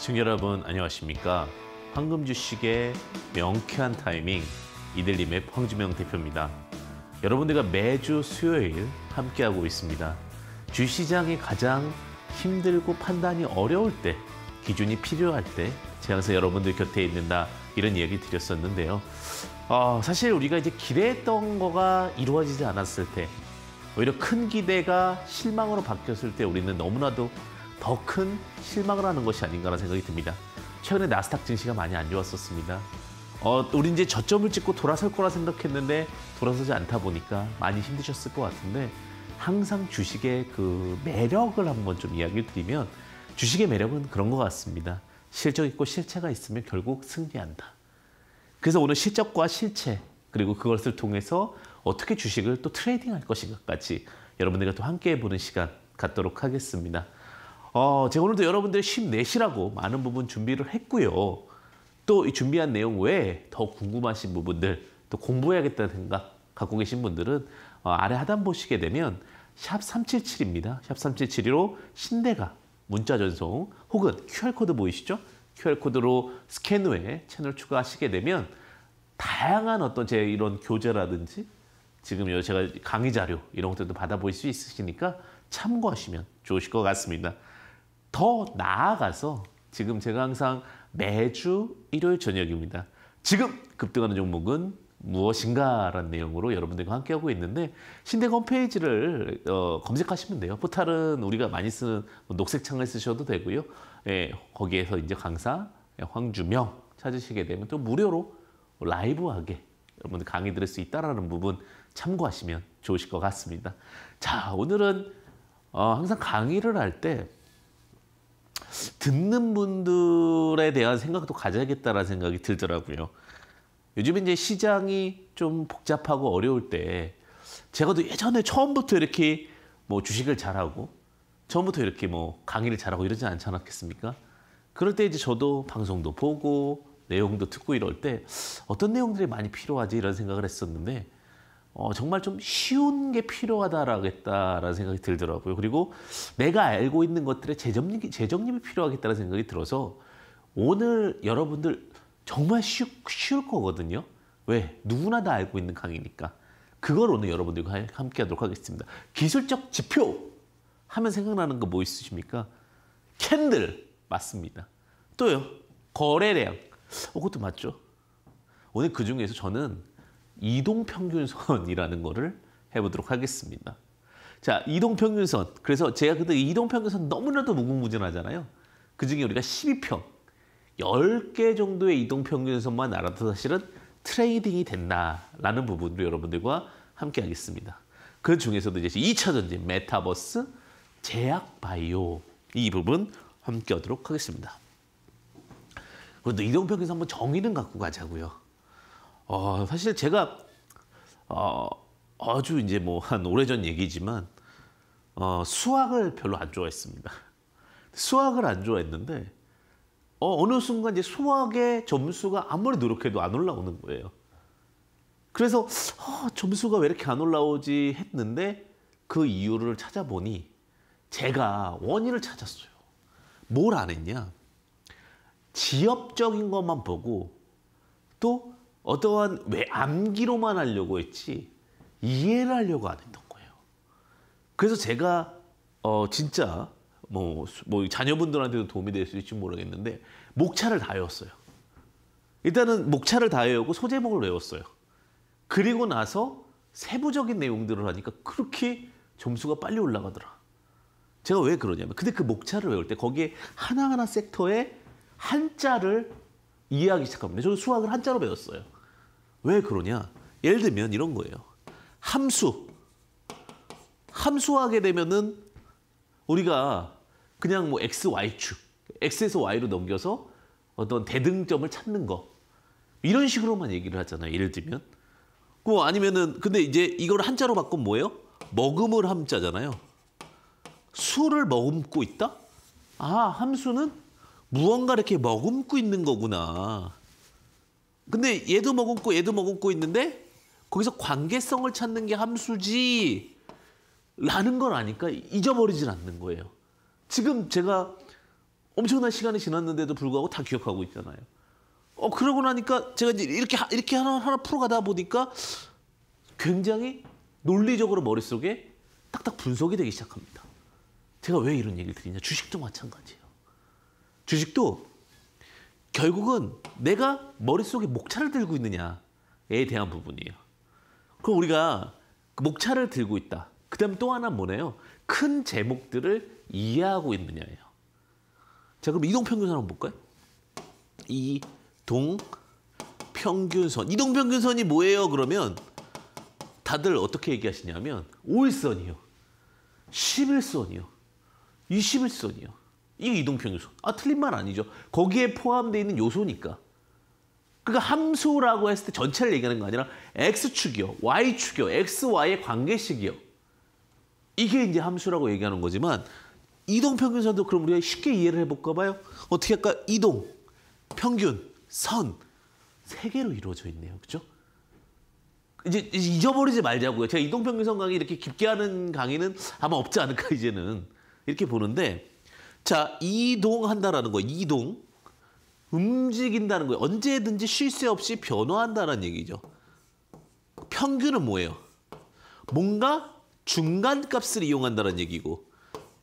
시청자 여러분 안녕하십니까? 황금 주식의 명쾌한 타이밍 이들님의 황주명 대표입니다. 여러분들과 매주 수요일 함께하고 있습니다. 주시장이 가장 힘들고 판단이 어려울 때 기준이 필요할 때 제가 항상 여러분들 곁에 있는다 이런 얘기 드렸었는데요. 어, 사실 우리가 이제 기대했던 거가 이루어지지 않았을 때 오히려 큰 기대가 실망으로 바뀌었을 때 우리는 너무나도 더큰 실망을 하는 것이 아닌가라는 생각이 듭니다. 최근에 나스닥 증시가 많이 안 좋았었습니다. 어, 우리 이제 저점을 찍고 돌아설 거라 생각했는데 돌아서지 않다 보니까 많이 힘드셨을 것 같은데 항상 주식의 그 매력을 한번 좀이야기 드리면 주식의 매력은 그런 것 같습니다. 실적 있고 실체가 있으면 결국 승리한다. 그래서 오늘 실적과 실체 그리고 그것을 통해서 어떻게 주식을 또 트레이딩할 것인가까지 여러분들과 또 함께해 보는 시간 갖도록 하겠습니다. 어, 제가 오늘도 여러분들 힘내시라고 많은 부분 준비를 했고요. 또 이 준비한 내용 외에 더 궁금하신 부분들, 또 공부해야겠다는 생각 갖고 계신 분들은 어, 아래 하단 보시게 되면 샵 377입니다. 샵 377이로 신대가 문자 전송 혹은 QR코드 보이시죠? QR코드로 스캔 후에 채널 추가하시게 되면 다양한 어떤 제 이런 교재라든지 지금 제가 강의 자료 이런 것들도 받아보실수 있으시니까 참고하시면 좋으실 것 같습니다. 더 나아가서 지금 제가 항상 매주 일요일 저녁입니다. 지금 급등하는 종목은 무엇인가라는 내용으로 여러분들과 함께하고 있는데 신대가 홈페이지를 어, 검색하시면 돼요. 포탈은 우리가 많이 쓰는 뭐 녹색 창을 쓰셔도 되고요. 예, 거기에서 이제 강사 예, 황주명 찾으시게 되면 또 무료로 라이브하게 여러분들 강의 들을 수 있다라는 부분 참고하시면 좋으실 것 같습니다. 자, 오늘은 어, 항상 강의를 할때 듣는 분들에 대한 생각도 가져야겠다라는 생각이 들더라고요. 요즘 이제 시장이 좀 복잡하고 어려울 때 제가도 예전에 처음부터 이렇게 뭐 주식을 잘하고 처음부터 이렇게 뭐 강의를 잘하고 이러진 않지 않았겠습니까? 그럴 때 이제 저도 방송도 보고 내용도 듣고 이럴 때 어떤 내용들이 많이 필요하지 이런 생각을 했었는데 어, 정말 좀 쉬운 게 필요하다라겠다라는 생각이 들더라고요. 그리고 내가 알고 있는 것들의 재정립이, 재정립이 필요하겠다는 생각이 들어서 오늘 여러분들 정말 쉬, 쉬울 거거든요. 왜? 누구나 다 알고 있는 강의니까. 그걸 오늘 여러분들과 함께 하도록 하겠습니다. 기술적 지표 하면 생각나는 거 뭐 있으십니까? 캔들 맞습니다. 또요. 거래량. 어, 그것도 맞죠. 오늘 그 중에서 저는 이동평균선이라는 거를 해보도록 하겠습니다. 자, 이동평균선. 그래서 제가 그때 이동평균선 너무나도 무궁무진하잖아요. 그중에 우리가 12평, 10개 정도의 이동평균선만 알아도 사실은 트레이딩이 된다라는 부분도 여러분들과 함께 하겠습니다. 그 중에서도 이제 2차 전지, 메타버스, 제약 바이오 이 부분 함께 하도록 하겠습니다. 그런데 이동평균선 한번 정의는 갖고 가자고요. 어, 사실 제가 어, 아주 이제 뭐 한 오래전 얘기지만 어, 수학을 별로 안 좋아했습니다. 수학을 안 좋아했는데 어, 어느 순간 이제 수학의 점수가 아무리 노력해도 안 올라오는 거예요. 그래서 어, 점수가 왜 이렇게 안 올라오지 했는데 그 이유를 찾아보니 제가 원인을 찾았어요. 뭘 안 했냐? 지엽적인 것만 보고 또 어떠한 왜 암기로만 하려고 했지 이해를 하려고 안 했던 거예요. 그래서 제가 어 진짜 뭐, 뭐 자녀분들한테도 도움이 될 수 있을지 모르겠는데 목차를 다 외웠어요. 일단은 목차를 다 외우고 소제목을 외웠어요. 그리고 나서 세부적인 내용들을 하니까 그렇게 점수가 빨리 올라가더라. 제가 왜 그러냐면 근데 그 목차를 외울 때 거기에 하나하나 섹터에 한자를 이해하기 시작합니다. 저는 수학을 한자로 배웠어요. 왜 그러냐? 예를 들면 이런 거예요. 함수. 함수하게 되면은 우리가 그냥 뭐 x, y축, x에서 y로 넘겨서 어떤 대등점을 찾는 거 이런 식으로만 얘기를 하잖아요. 예를 들면 그 아니면은 근데 이제 이걸 한자로 바꾼 뭐예요? 머금을 함자잖아요. 술을 머금고 있다? 아 함수는 무언가 이렇게 머금고 있는 거구나. 근데 얘도 머금고 얘도 머금고 있는데 거기서 관계성을 찾는 게 함수지 라는 걸 아니까 잊어버리진 않는 거예요. 지금 제가 엄청난 시간이 지났는데도 불구하고 다 기억하고 있잖아요. 어 그러고 나니까 제가 이제 이렇게 이렇게 하나 하나 풀어가다 보니까 굉장히 논리적으로 머릿속에 딱딱 분석이 되기 시작합니다. 제가 왜 이런 얘기를 드리냐? 주식도 마찬가지. 예요 주식도 결국은 내가 머릿속에 목차를 들고 있느냐에 대한 부분이에요. 그럼 우리가 그 목차를 들고 있다. 그 다음 또 하나 뭐네요? 큰 제목들을 이해하고 있느냐예요. 자 그럼 이동평균선 한번 볼까요? 이동평균선. 이동평균선이 뭐예요 그러면 다들 어떻게 얘기하시냐면 5일선이요. 11선이요. 21선이요. 이게 이동평 요소. 아 틀린 말 아니죠. 거기에 포함되어 있는 요소니까. 그러니까 함수라고 했을 때 전체를 얘기하는 거 아니라 x축이요, y축이요, xy의 관계식이요. 이게 이제 함수라고 얘기하는 거지만 이동 평균선도 그럼 우리가 쉽게 이해를 해볼까 봐요. 어떻게 할까? 이동, 평균, 선. 세 개로 이루어져 있네요. 그죠? 이제, 이제 잊어버리지 말자고요. 제가 이동 평균선 강의 이렇게 깊게 하는 강의는 아마 없지 않을까 이제는. 이렇게 보는데 자, 이동한다라는 거, 이동. 움직인다는 거예 언제든지 쉴 새 없이 변화한다는 라 얘기죠. 평균은 뭐예요? 뭔가 중간값을 이용한다는 라 얘기고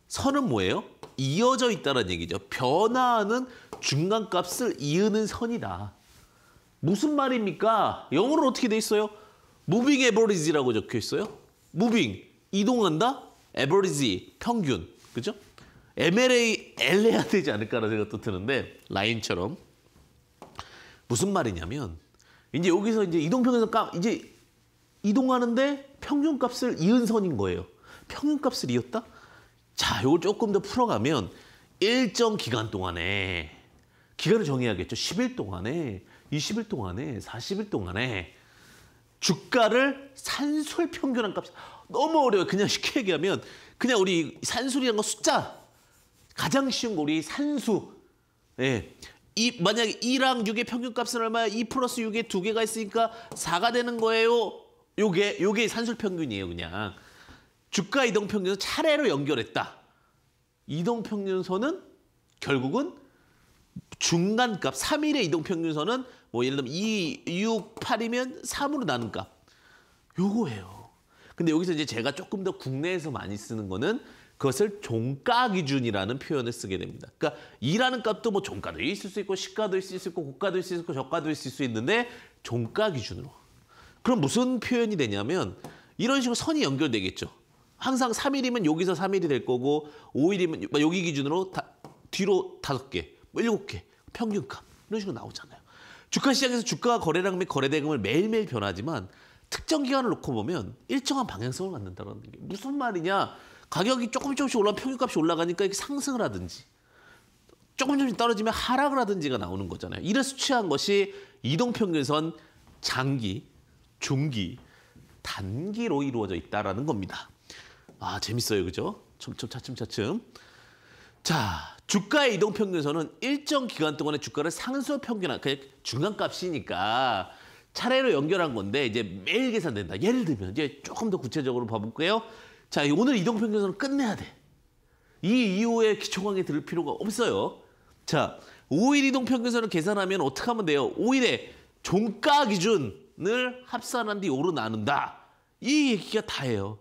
선은 뭐예요? 이어져 있다는 라 얘기죠. 변화하는 중간값을 이으는 선이다. 무슨 말입니까? 영어로 어떻게 돼 있어요? moving average라고 적혀 있어요. moving, 이동한다, average, 평균. 그죠? MLA L 해야 되지 않을까라는 생각도 드는데 라인처럼 무슨 말이냐면 이제 여기서 이제 이동평균선 값 이제 이동하는데 평균값을 이은 선인 거예요. 평균값을 이었다? 자, 요걸 조금 더 풀어가면 일정 기간 동안에 기간을 정해야겠죠. 10일 동안에, 20일 동안에, 40일 동안에 주가를 산술 평균한 값 너무 어려워요. 그냥 쉽게 얘기하면 그냥 우리 산술이란 건 숫자 가장 쉬운 거 우리 산수. 예. 이 만약에 2랑 6의 평균값은 얼마야? 2 플러스 6에 두 개가 있으니까 4가 되는 거예요. 요게 요게 산술 평균이에요, 그냥. 주가 이동 평균선 차례로 연결했다. 이동 평균선은 결국은 중간값 3일의 이동 평균선은 뭐 예를 들면 2, 6, 8이면 3으로 나눈 값. 요거예요. 근데 여기서 이제 제가 조금 더 국내에서 많이 쓰는 거는 그것을 종가 기준이라는 표현을 쓰게 됩니다. 그러니까 이라는 값도 뭐 종가도 있을 수 있고 시가도 있을 수 있고 고가도 있을 수 있고 저가도 있을 수 있는데 종가 기준으로. 그럼 무슨 표현이 되냐면 이런 식으로 선이 연결되겠죠. 항상 3일이면 여기서 3일이 될 거고 5일이면 여기 기준으로 다, 뒤로 5개, 뭐 7개, 평균값 이런 식으로 나오잖아요. 주가 시장에서 주가 거래량 및 거래 대금을 매일매일 변하지만 특정 기간을 놓고 보면 일정한 방향성을 갖는다는 게 무슨 말이냐? 가격이 조금 조금씩 올라 평균값이 올라가니까 이게 상승을 하든지 조금 조금씩 떨어지면 하락을 하든지가 나오는 거잖아요. 이래서 취한 것이 이동평균선 장기, 중기, 단기로 이루어져 있다라는 겁니다. 아 재밌어요, 그죠? 점점 차츰차츰. 자, 주가의 이동평균선은 일정 기간 동안의 주가를 상수 평균한 그냥 중간값이니까 차례로 연결한 건데 이제 매일 계산된다. 예를 들면 이제 조금 더 구체적으로 봐볼게요. 자, 오늘 이동평균선은 끝내야 돼. 이 이후에 기초강의 들을 필요가 없어요. 자, 5일 이동평균선을 계산하면 어떻게 하면 돼요? 5일에 종가 기준을 합산한 뒤오로 나눈다. 이 얘기가 다예요.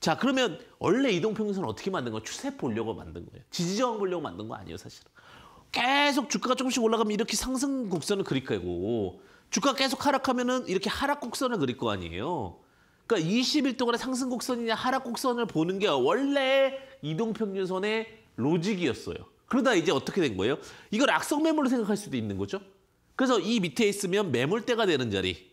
자, 그러면 원래 이동평균선을 어떻게 만든 거예요 추세 보려고 만든 거예요. 지지저항 보려고 만든 거 아니에요, 사실은. 계속 주가가 조금씩 올라가면 이렇게 상승 곡선을 그릴 거고 주가 계속 하락하면은 이렇게 하락 곡선을 그릴 거 아니에요. 그러니까 20일 동안의 상승 곡선이냐 하락 곡선을 보는 게 원래 이동 평균선의 로직이었어요. 그러다 이제 어떻게 된 거예요? 이걸 악성 매물로 생각할 수도 있는 거죠. 그래서 이 밑에 있으면 매물대가 되는 자리,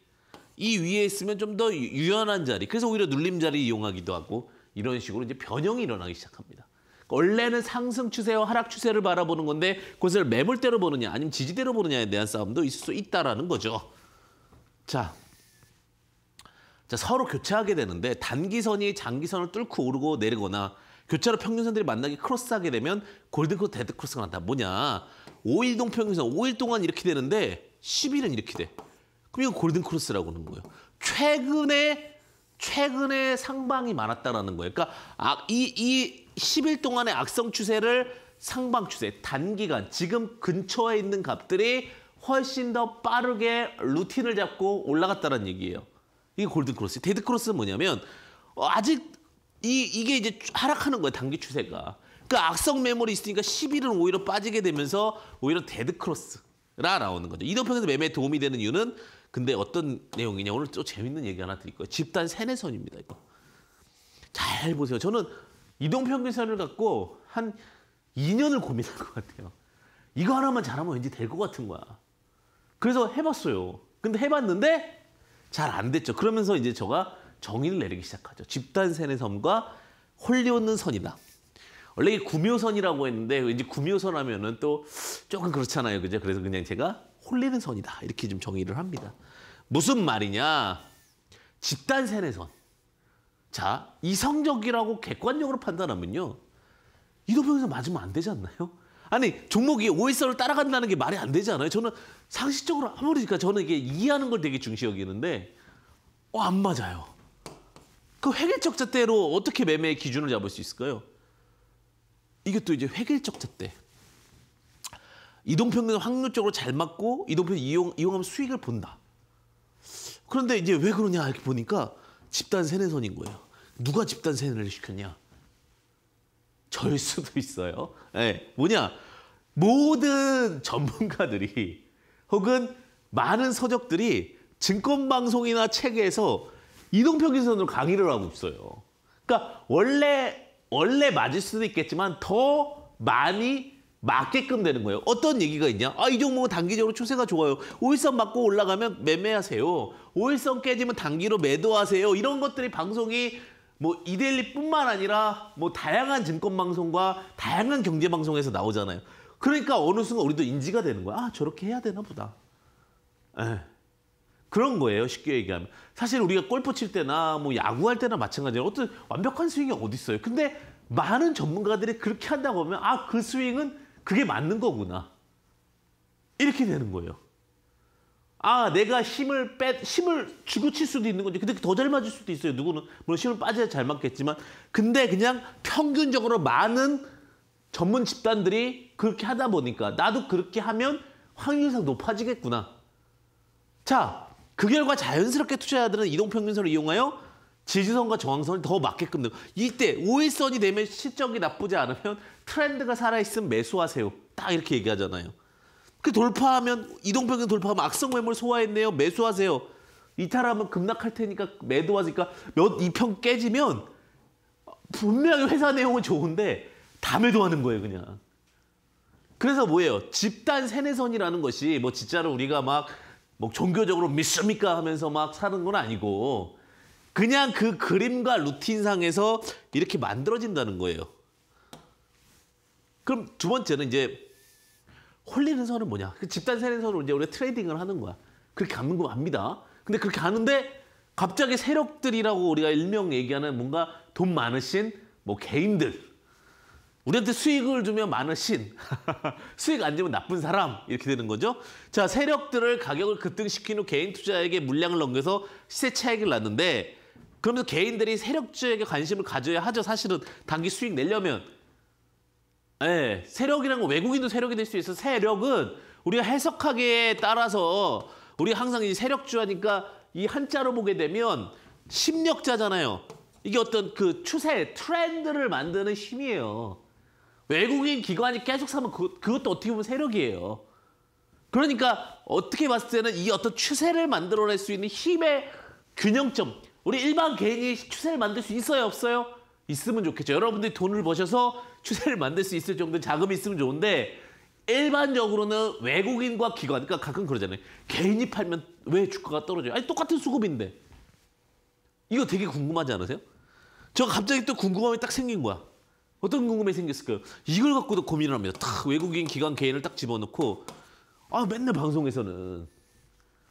이 위에 있으면 좀 더 유연한 자리, 그래서 오히려 눌림 자리 이용하기도 하고 이런 식으로 이제 변형이 일어나기 시작합니다. 원래는 상승 추세와 하락 추세를 바라보는 건데 그것을 매물대로 보느냐 아니면 지지대로 보느냐에 대한 싸움도 있을 수 있다라는 거죠. 자, 자, 서로 교차하게 되는데 단기선이 장기선을 뚫고 오르고 내리거나 교차로 평균선들이 만나기 크로스하게 되면 골든크로스, 데드크로스가 난다. 뭐냐. 5일 동평균선, 5일 동안 이렇게 되는데 10일은 이렇게 돼. 그럼 이건 골든크로스라고 하는 거예요. 최근에 최근에 상방이 많았다라는 거예요. 그러니까 아, 이, 이 10일 동안의 악성 추세를 상방 추세, 단기간, 지금 근처에 있는 값들이 훨씬 더 빠르게 루틴을 잡고 올라갔다는 얘기예요. 이게 골든 크로스. 데드 크로스는 뭐냐면 어, 아직 이 이게 이제 하락하는 거예요. 단기 추세가. 그 악성 매물이 있으니까 11은 오히려 빠지게 되면서 오히려 데드 크로스라 나오는 거죠. 이동평에서 매매에 도움이 되는 이유는 근데 어떤 내용이냐 오늘 또 재밌는 얘기 하나 드릴 거예요. 집단 세뇌선입니다. 이거 잘 보세요. 저는 이동평균선을 갖고 한 2년을 고민한 것 같아요. 이거 하나만 잘하면 왠지 될 것 같은 거야. 그래서 해봤어요. 근데 해봤는데 잘안 됐죠. 그러면서 이제 저가 정의를 내리기 시작하죠. 집단세뇌 섬과 홀리 없는 선이다. 원래 이 구묘선이라고 했는데 왠지 구묘선 하면은 또 조금 그렇잖아요. 그죠? 그래서 그냥 제가 홀리는 선이다. 이렇게 좀 정의를 합니다. 무슨 말이냐? 집단 세뇌선. 자, 이성적이라고 객관적으로 판단하면요. 이도병에서 맞으면 안 되지 않나요? 아니 종목이 OS를 따라간다는 게 말이 안 되잖아요. 저는 상식적으로 아무리 니까 그러니까 저는 이게 이해하는 걸 되게 중시 여기는데 어, 안 맞아요. 그회계적잣대로 어떻게 매매의 기준을 잡을 수 있을까요? 이것도 이제 회계적잣대 이동평균 확률적으로 잘 맞고 이동평균 이용, 이용하면 수익을 본다. 그런데 이제 왜 그러냐 이렇게 보니까 집단 세뇌선인 거예요. 누가 집단 세뇌를 시켰냐. 절 수도 있어요. 네, 뭐냐? 모든 전문가들이 혹은 많은 서적들이 증권방송이나 책에서 이동평균선으로 강의를 하고 있어요. 그러니까 원래 원래 맞을 수도 있겠지만 더 많이 맞게끔 되는 거예요. 어떤 얘기가 있냐? 아, 이 종목은 단기적으로 추세가 좋아요. 오일선 맞고 올라가면 매매하세요. 오일선 깨지면 단기로 매도하세요. 이런 것들이 방송이 뭐 이데일리뿐만 아니라 뭐 다양한 증권방송과 다양한 경제방송에서 나오잖아요. 그러니까 어느 순간 우리도 인지가 되는 거야. 아 저렇게 해야 되나 보다. 에. 예. 그런 거예요. 쉽게 얘기하면. 사실 우리가 골프 칠 때나 뭐 야구할 때나 마찬가지예요. 어떤 완벽한 스윙이 어디 있어요. 근데 많은 전문가들이 그렇게 한다고 하면 아 그 스윙은 그게 맞는 거구나. 이렇게 되는 거예요. 아 내가 힘을 빼 힘을 주고 칠 수도 있는 거지. 근데 더 잘 맞을 수도 있어요. 누구는 물론 힘을 빠져야 잘 맞겠지만 근데 그냥 평균적으로 많은 전문 집단들이 그렇게 하다 보니까 나도 그렇게 하면 확률상 높아지겠구나. 자, 그 결과 자연스럽게 투자자들은 이동평균선을 이용하여 지지선과 저항선을 더 맞게끔 되고 이때 오일선이 되면 실적이 나쁘지 않으면 트렌드가 살아있으면 매수하세요. 딱 이렇게 얘기하잖아요. 그 돌파하면 이동평균 돌파하면 악성 매물 소화했네요. 매수하세요. 이탈하면 급락할 테니까 매도하니까 몇이평 깨지면 분명히 회사 내용은 좋은데 다 매도하는 거예요, 그냥. 그래서 뭐예요? 집단 세뇌선이라는 것이 뭐 진짜로 우리가 막 뭐 종교적으로 믿습니까 하면서 막 사는 건 아니고 그냥 그 그림과 루틴상에서 이렇게 만들어진다는 거예요. 그럼 두 번째는 이제 홀리는 선은 뭐냐? 그 집단 세는 선은 이제 우리가 트레이딩을 하는 거야. 그렇게 가는 거 압니다. 근데 그렇게 가는데 갑자기 세력들이라고 우리가 일명 얘기하는 뭔가 돈 많으신 뭐 개인들 우리한테 수익을 주면 많으신 수익 안 주면 나쁜 사람 이렇게 되는 거죠. 자 세력들을 가격을 급등시킨 후 개인 투자에게 물량을 넘겨서 시세 차익을 났는데 그러면서 개인들이 세력주에게 관심을 가져야 하죠. 사실은 단기 수익 내려면 네, 세력이란 건 외국인도 세력이 될 수 있어. 세력은 우리가 해석하기에 따라서 우리 항상 이 세력주 하니까 이 한자로 보게 되면 심력자잖아요. 이게 어떤 그 추세, 트렌드를 만드는 힘이에요. 외국인 기관이 계속 사면 그, 그것도 어떻게 보면 세력이에요. 그러니까 어떻게 봤을 때는 이 어떤 추세를 만들어낼 수 있는 힘의 균형점. 우리 일반 개인이 추세를 만들 수 있어요, 없어요? 있으면 좋겠죠. 여러분들이 돈을 버셔서 추세를 만들 수 있을 정도의 자금이 있으면 좋은데 일반적으로는 외국인과 기관, 그러니까 가끔 그러잖아요. 개인이 팔면 왜 주가가 떨어져요? 아니 똑같은 수급인데. 이거 되게 궁금하지 않으세요? 저 갑자기 또 궁금함이 딱 생긴 거야. 어떤 궁금함이 생겼을까요? 이걸 갖고도 고민을 합니다. 딱 외국인 기관 개인을 딱 집어넣고 아 맨날 방송에서는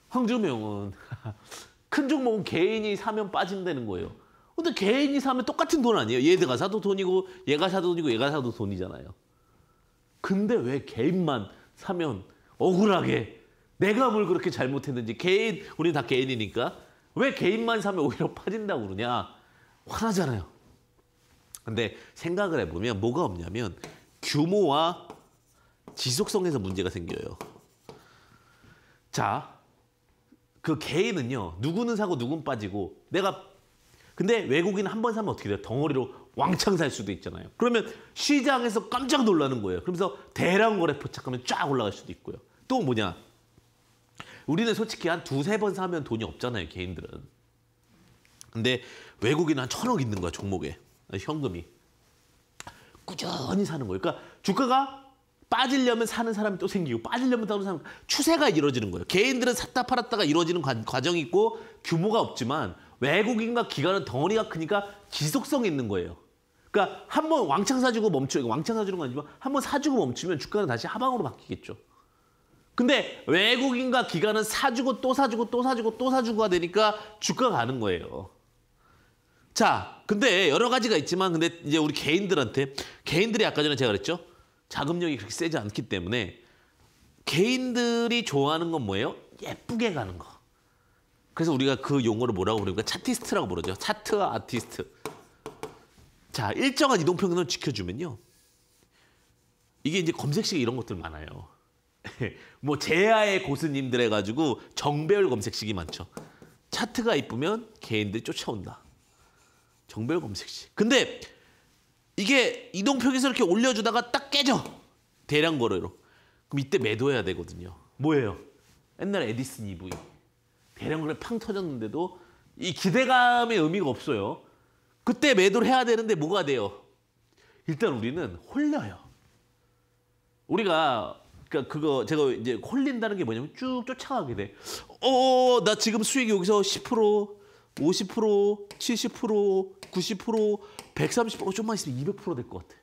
황주명은 큰 종목은 개인이 사면 빠진다는 거예요. 근데 개인이 사면 똑같은 돈 아니에요? 얘가 사도 돈이고 얘가 사도 돈이고 얘가 사도 돈이잖아요. 근데 왜 개인만 사면 억울하게 내가 뭘 그렇게 잘못했는지 개인 우리 다 개인이니까 왜 개인만 사면 오히려 빠진다고 그러냐 화나잖아요. 근데 생각을 해보면 뭐가 없냐면 규모와 지속성에서 문제가 생겨요. 자, 그 개인은요 누구는 사고 누군 빠지고 내가 근데 외국인 한 번 사면 어떻게 돼요? 덩어리로 왕창 살 수도 있잖아요. 그러면 시장에서 깜짝 놀라는 거예요. 그러면서 대량 거래 포착하면 쫙 올라갈 수도 있고요. 또 뭐냐? 우리는 솔직히 한 두세 번 사면 돈이 없잖아요, 개인들은. 근데 외국인은 한 천억 있는 거야, 종목에. 현금이. 꾸준히 사는 거예요. 그러니까 주가가 빠지려면 사는 사람이 또 생기고 빠지려면 사는 사람 추세가 이루어지는 거예요. 개인들은 샀다 팔았다가 이루어지는 과, 정이 있고 규모가 없지만 외국인과 기관은 덩어리가 크니까 지속성이 있는 거예요. 그러니까 한 번 왕창 사주고 멈추 왕창 사주는 건 아니지만 한 번 사주고 멈추면 주가는 다시 하방으로 바뀌겠죠. 근데 외국인과 기관은 사주고 또 사주고 또 사주고 또 사주고가 되니까 주가 가는 거예요. 자, 근데 여러 가지가 있지만 근데 이제 우리 개인들한테 개인들이 아까 전에 제가 그랬죠? 자금력이 그렇게 세지 않기 때문에 개인들이 좋아하는 건 뭐예요? 예쁘게 가는 거. 그래서 우리가 그 용어를 뭐라고 부릅니까? 차티스트라고 부르죠. 차트 아티스트. 자, 일정한 이동평균을 지켜주면요. 이게 이제 검색식 이런 것들 많아요. 뭐 제야의 고수님들 해가지고 정배열 검색식이 많죠. 차트가 이쁘면 개인들이 쫓아온다. 정배열 검색식. 근데 이게 이동평에서 균 이렇게 올려주다가 딱 깨져. 대량 거래로. 그럼 이때 매도해야 되거든요. 뭐예요? 옛날 에디슨 이브이. 대량으로 팡 터졌는데도 이 기대감의 의미가 없어요. 그때 매도를 해야 되는데 뭐가 돼요? 일단 우리는 홀려요. 우리가 그러니까 그거 제가 이제 홀린다는 게 뭐냐면 쭉 쫓아가게 돼. 어, 나 지금 수익이 여기서 10%, 50%, 70%, 90%, 130% 좀만 있으면 200%될 것 같아.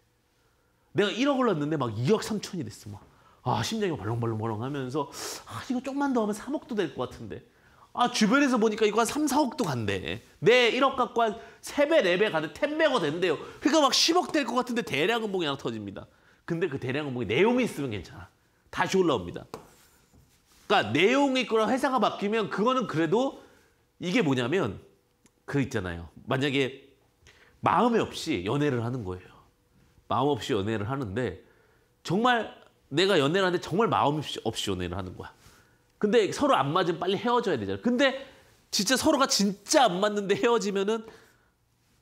내가 1억 올랐는데 막 2억 3천이 됐어. 막. 아, 심장이 벌렁벌렁 벌렁 하면서 아, 이거 조금만 더 하면 3억도 될 것 같은데. 아 주변에서 보니까 이거 한 3, 4억도 간대. 내 1억 갖고 한 3배, 4배 가는 10배가 된대요. 그러니까 막 10억 될 것 같은데 대량 음봉이 하나 터집니다. 근데 그 대량 음봉이 내용이 있으면 괜찮아. 다시 올라옵니다. 그러니까 내용이 있거나 회사가 바뀌면 그거는 그래도 이게 뭐냐면 그 있잖아요. 만약에 마음이 없이 연애를 하는 거예요. 마음 없이 연애를 하는데 정말 내가 연애를 하는데 정말 마음 없이 연애를 하는 거야. 근데 서로 안 맞으면 빨리 헤어져야 되잖아요. 근데 진짜 서로가 진짜 안 맞는데 헤어지면은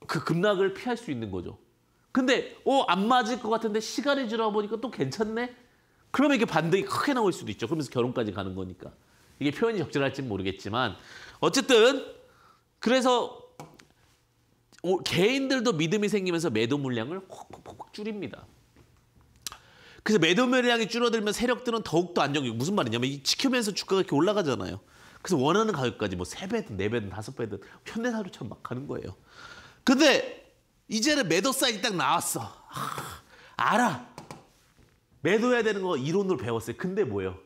그 급락을 피할 수 있는 거죠. 근데 어 안 맞을 것 같은데 시간이 지나 보니까 또 괜찮네. 그러면 이게 반등이 크게 나올 수도 있죠. 그러면서 결혼까지 가는 거니까. 이게 표현이 적절할지 모르겠지만 어쨌든 그래서 개인들도 믿음이 생기면서 매도 물량을 콕콕확 줄입니다. 그래서 매도 매량이 줄어들면 세력들은 더욱더 안정적. 무슨 말이냐면 이 지키면서 주가가 이렇게 올라가잖아요. 그래서 원하는 가격까지 뭐 세배든네배든 네 다섯 배든 현대사료처럼 막 가는 거예요. 근데 이제는 매도 사이딱 나왔어. 아, 알아. 매도해야 되는 거 이론으로 배웠어요. 근데 뭐예요?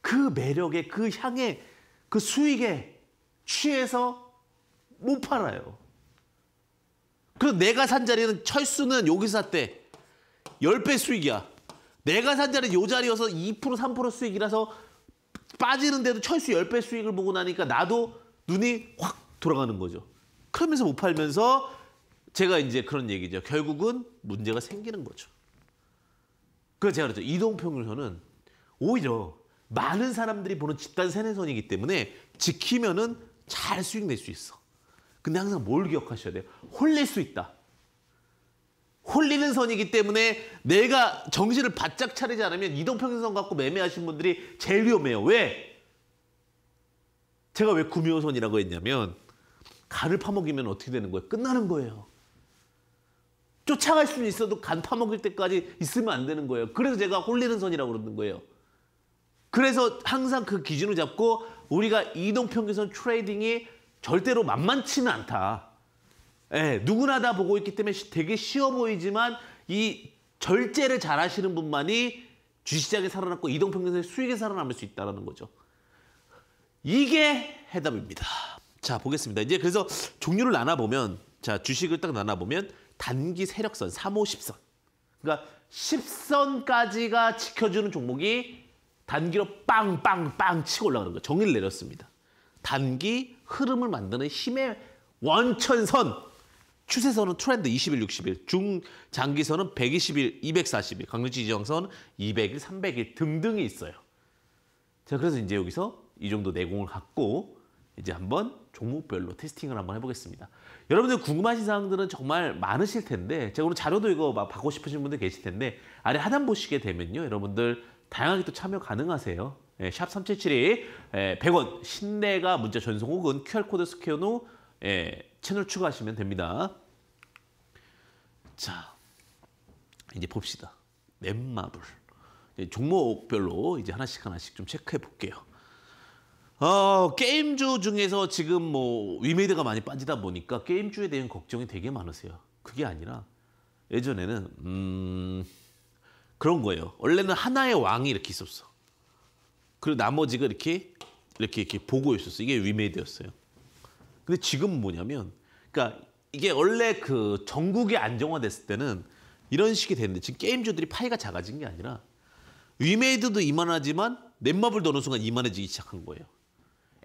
그 매력에 그 향에 그 수익에 취해서 못 팔아요. 그래 내가 산 자리는 철수는 여기서 샀대. 10배 수익이야. 내가 산 자리는 요 자리여서 2% 3% 수익이라서 빠지는데도 철수 10배 수익을 보고 나니까 나도 눈이 확 돌아가는 거죠. 그러면서 못 팔면서 제가 이제 그런 얘기죠. 결국은 문제가 생기는 거죠. 그래서 제가 그랬죠. 이동평균선은 오히려 많은 사람들이 보는 집단 세뇌선이기 때문에 지키면은 잘 수익 낼 수 있어. 근데 항상 뭘 기억하셔야 돼요? 홀릴 수 있다. 홀리는 선이기 때문에 내가 정신을 바짝 차리지 않으면 이동평균선 갖고 매매하신 분들이 제일 위험해요. 왜? 제가 왜 구묘선이라고 했냐면 간을 파먹이면 어떻게 되는 거예요? 끝나는 거예요. 쫓아갈 수는 있어도 간 파먹일 때까지 있으면 안 되는 거예요. 그래서 제가 홀리는 선이라고 그러는 거예요. 그래서 항상 그 기준을 잡고 우리가 이동평균선 트레이딩이 절대로 만만치는 않다. 예, 누구나 다 보고 있기 때문에 되게 쉬워 보이지만 이 절제를 잘 하시는 분만이 주시장에 살아남고 이동평균선의 수익에 살아남을 수 있다는 거죠. 이게 해답입니다. 자 보겠습니다. 이제 그래서 종류를 나눠보면 자 주식을 딱 나눠보면 단기 세력선 3, 5, 10선 그러니까 10선까지가 지켜주는 종목이 단기로 빵빵빵 치고 올라가는 거예요. 정의를 내렸습니다. 단기 흐름을 만드는 힘의 원천선 추세선은 트렌드 20일, 60일, 중장기선은 120일, 240일, 강릉지 지정선 200일, 300일 등등이 있어요. 자, 그래서 이제 여기서 이 정도 내공을 갖고 이제 한번 종목별로 테스팅을 한번 해보겠습니다. 여러분들 궁금하신 사항들은 정말 많으실 텐데 제가 오늘 자료도 이거 막 받고 싶으신 분들 계실 텐데 아래 하단 보시게 되면요. 여러분들 다양하게 또 참여 가능하세요. 예, 샵3772 예, 100원 신내가 문자 전송 혹은 QR코드 스캐너 예, 채널 추가하시면 됩니다. 자, 이제 봅시다. 넷마블. 예, 종목별로 이제 하나씩 하나씩 좀 체크해 볼게요. 어, 게임주 중에서 지금 뭐 위메이드가 많이 빠지다 보니까 게임주에 대한 걱정이 되게 많으세요. 그게 아니라 예전에는 음, 그런 거예요. 원래는 하나의 왕이 이렇게 있었어. 그리고 나머지가 이렇게 이렇게 이렇게 보고 있었어. 이게 위메이드였어요. 근데 지금 뭐냐면 그러니까 이게 원래 그 전국이 안정화됐을 때는 이런 식이 됐는데 지금 게임주들이 파이가 작아진 게 아니라 위메이드도 이만하지만 넷마블도 어느 순간 이만해지기 시작한 거예요.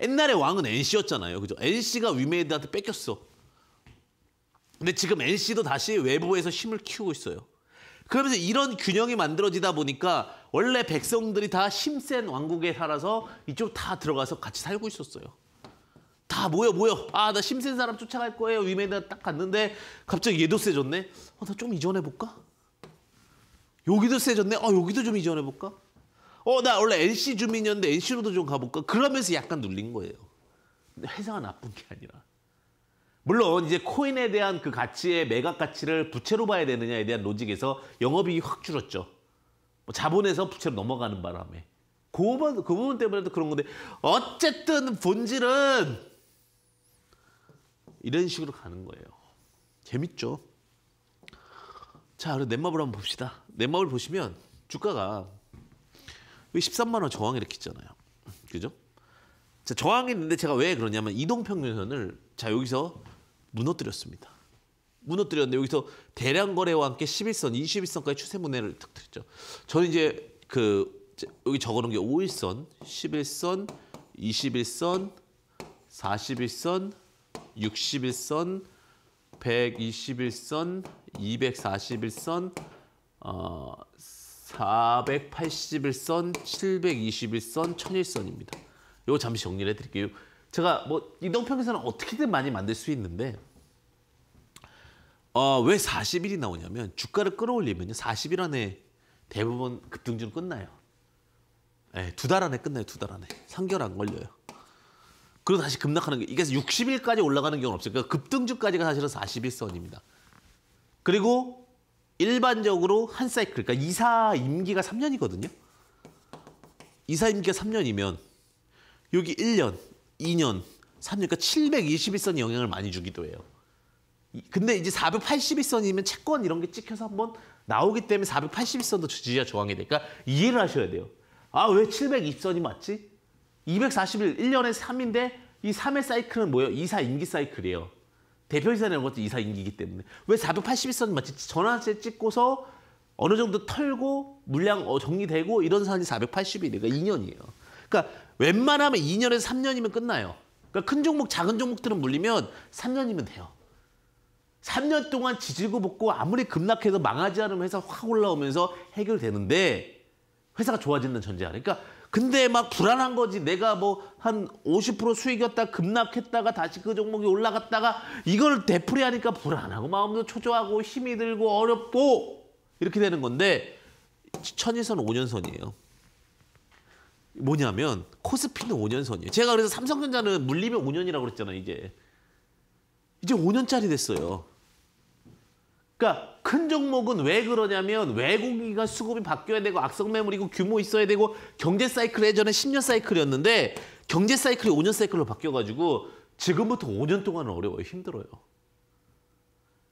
옛날에 왕은 NC였잖아요. 그죠? NC가 위메이드한테 뺏겼어. 근데 지금 NC도 다시 외부에서 힘을 키우고 있어요. 그러면서 이런 균형이 만들어지다 보니까 원래 백성들이 다 힘센 왕국에 살아서 이쪽 다 들어가서 같이 살고 있었어요. 다 모여 모여 아나 심센 사람 쫓아갈 거예요 위메드딱 갔는데 갑자기 얘도 세졌네 어, 아, 나좀 이전해 볼까 여기도 세졌네 어 여기도 좀 이전해 볼까 어나 원래 NC 주민이었는데 NC로도 좀 가볼까 그러면서 약간 눌린 거예요 근데 회사가 나쁜 게 아니라 물론 이제 코인에 대한 그 가치의 매각 가치를 부채로 봐야 되느냐에 대한 로직에서 영업이익이 확 줄었죠 뭐 자본에서 부채로 넘어가는 바람에 그 부분 그 때문에도 그런 건데 어쨌든 본질은 이런 식으로 가는 거예요. 재밌죠? 자, 그럼 넷마블 한번 봅시다. 넷마블 보시면 주가가 13만 원 저항이 이렇게 있잖아요. 그죠? 자, 저항이 있는데 제가 왜 그러냐면 이동평균선을 자 여기서 무너뜨렸습니다. 무너뜨렸는데 여기서 대량 거래와 함께 11선, 21선까지 추세 문해를 탁 드렸죠. 저는 이제 그 여기 적어놓은 게 5일선, 11선, 21선, 41선, 6 1선 121선, 241선, 어, 481선, 721선, 1001선입니다. 이거 잠시 정리를 해드릴게요. 제가 뭐 이동평균선은 어떻게든 많이 만들 수 있는데 어, 왜4 0이 나오냐면 주가를 끌어올리면 40일 안에 대부분 급등주는 끝나요. 네, 예, 두달 안에 끝나요. 두 달 안에. 3개월 안 걸려요. 그리고 다시 급락하는 게 이게 60일까지 올라가는 경우는 없어요. 그러니까 급등주까지가 사실은 41선입니다. 그리고 일반적으로 한 사이클, 그러니까 이사 임기가 3년이거든요. 이사 임기가 3년이면 여기 1년, 2년, 3년, 그러니까 721선이 영향을 많이 주기도 해요. 근데 이제 481선이면 채권 이런 게 찍혀서 한번 나오기 때문에 481선도 주지자 저항이 되니까 그러니까 이해를 하셔야 돼요. 아, 왜 720선이 맞지? 240일 1년에 3인데 이 3의 사이클은 뭐예요? 이사 임기 사이클이에요. 대표이사라는 것도 이사 임기이기 때문에. 왜 480일선 마치 전환세 찍고서 어느 정도 털고 물량 어, 정리되고 이런 사안이 480일이니까 그러니까 2년이에요. 그러니까 웬만하면 2년에서 3년이면 끝나요. 그러니까 큰 종목, 작은 종목들은 물리면 3년이면 돼요. 3년 동안 지지고 볶고 아무리 급락해서 망하지 않으면 회사 확 올라오면서 해결되는데 회사가 좋아지는 전제 아래. 그러니까 근데 막 불안한 거지. 내가 뭐 한 50% 수익이었다 급락했다가 다시 그 종목이 올라갔다가 이걸 되풀이하니까 불안하고 마음도 초조하고 힘이 들고 어렵고 이렇게 되는 건데 천일선 5년선이에요. 뭐냐면 코스피는 5년선이에요. 제가 그래서 삼성전자는 물리면 5년이라고 그랬잖아요. 이제 이제 5년짜리 됐어요. 그러니까 큰 종목은 왜 그러냐면 외국인가 수급이 바뀌어야 되고 악성 매물이고 규모 있어야 되고 경제 사이클 예전에 10년 사이클이었는데 경제 사이클이 5년 사이클로 바뀌어가지고 지금부터 5년 동안은 어려워요. 힘들어요.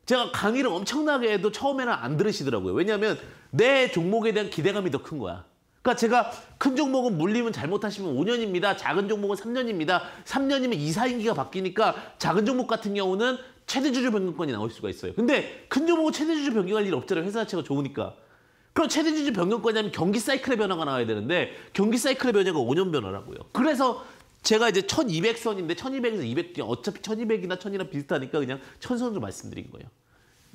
제가 강의를 엄청나게 해도 처음에는 안 들으시더라고요. 왜냐하면 내 종목에 대한 기대감이 더 큰 거야. 그러니까 제가 큰 종목은 물리면 잘못하시면 5년입니다. 작은 종목은 3년입니다. 3년이면 이사 인기가 바뀌니까 작은 종목 같은 경우는 최대 주주 변경권이 나올 수가 있어요. 근데 근저보고 최대 주주 변경할 일 없잖아요. 회사 자체가 좋으니까. 그럼 최대 주주 변경권이냐면 경기 사이클의 변화가 나와야 되는데 경기 사이클의 변화가 5년 변화라고요. 그래서 제가 이제 1200선인데 1200에서 200 어차피 1200이나 1000이나 비슷하니까 그냥 1000선으로 말씀드린 거예요.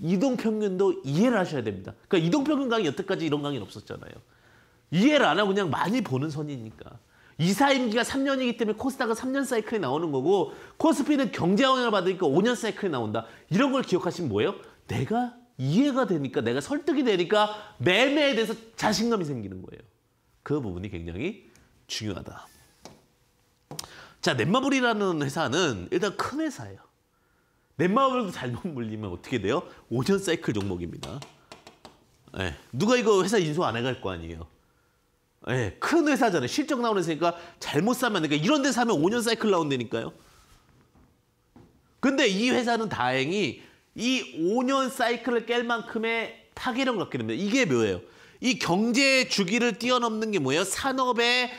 이동평균도 이해를 하셔야 됩니다. 그러니까 이동평균 강의 여태까지 이런 강의는 없었잖아요. 이해를 안 하고 그냥 많이 보는 선이니까. 이사 임기가 3년이기 때문에 코스닥은 3년 사이클이 나오는 거고 코스피는 경제원을 받으니까 5년 사이클이 나온다. 이런 걸 기억하시면 뭐예요? 내가 이해가 되니까 내가 설득이 되니까 매매에 대해서 자신감이 생기는 거예요. 그 부분이 굉장히 중요하다. 자, 넷마블이라는 회사는 일단 큰 회사예요. 넷마블도 잘못 물리면 어떻게 돼요? 5년 사이클 종목입니다. 네. 누가 이거 회사 인수 안 해갈 거 아니에요. 예, 큰 회사잖아요. 실적 나오는 회사니까 잘못 사면 그러니까 이런 데 사면 5년 사이클 나온다니까요. 근데 이 회사는 다행히 이 5년 사이클을 깰 만큼의 타격력을 갖게 됩니다. 이게 뭐예요? 이 경제 주기를 뛰어넘는 게 뭐예요? 산업의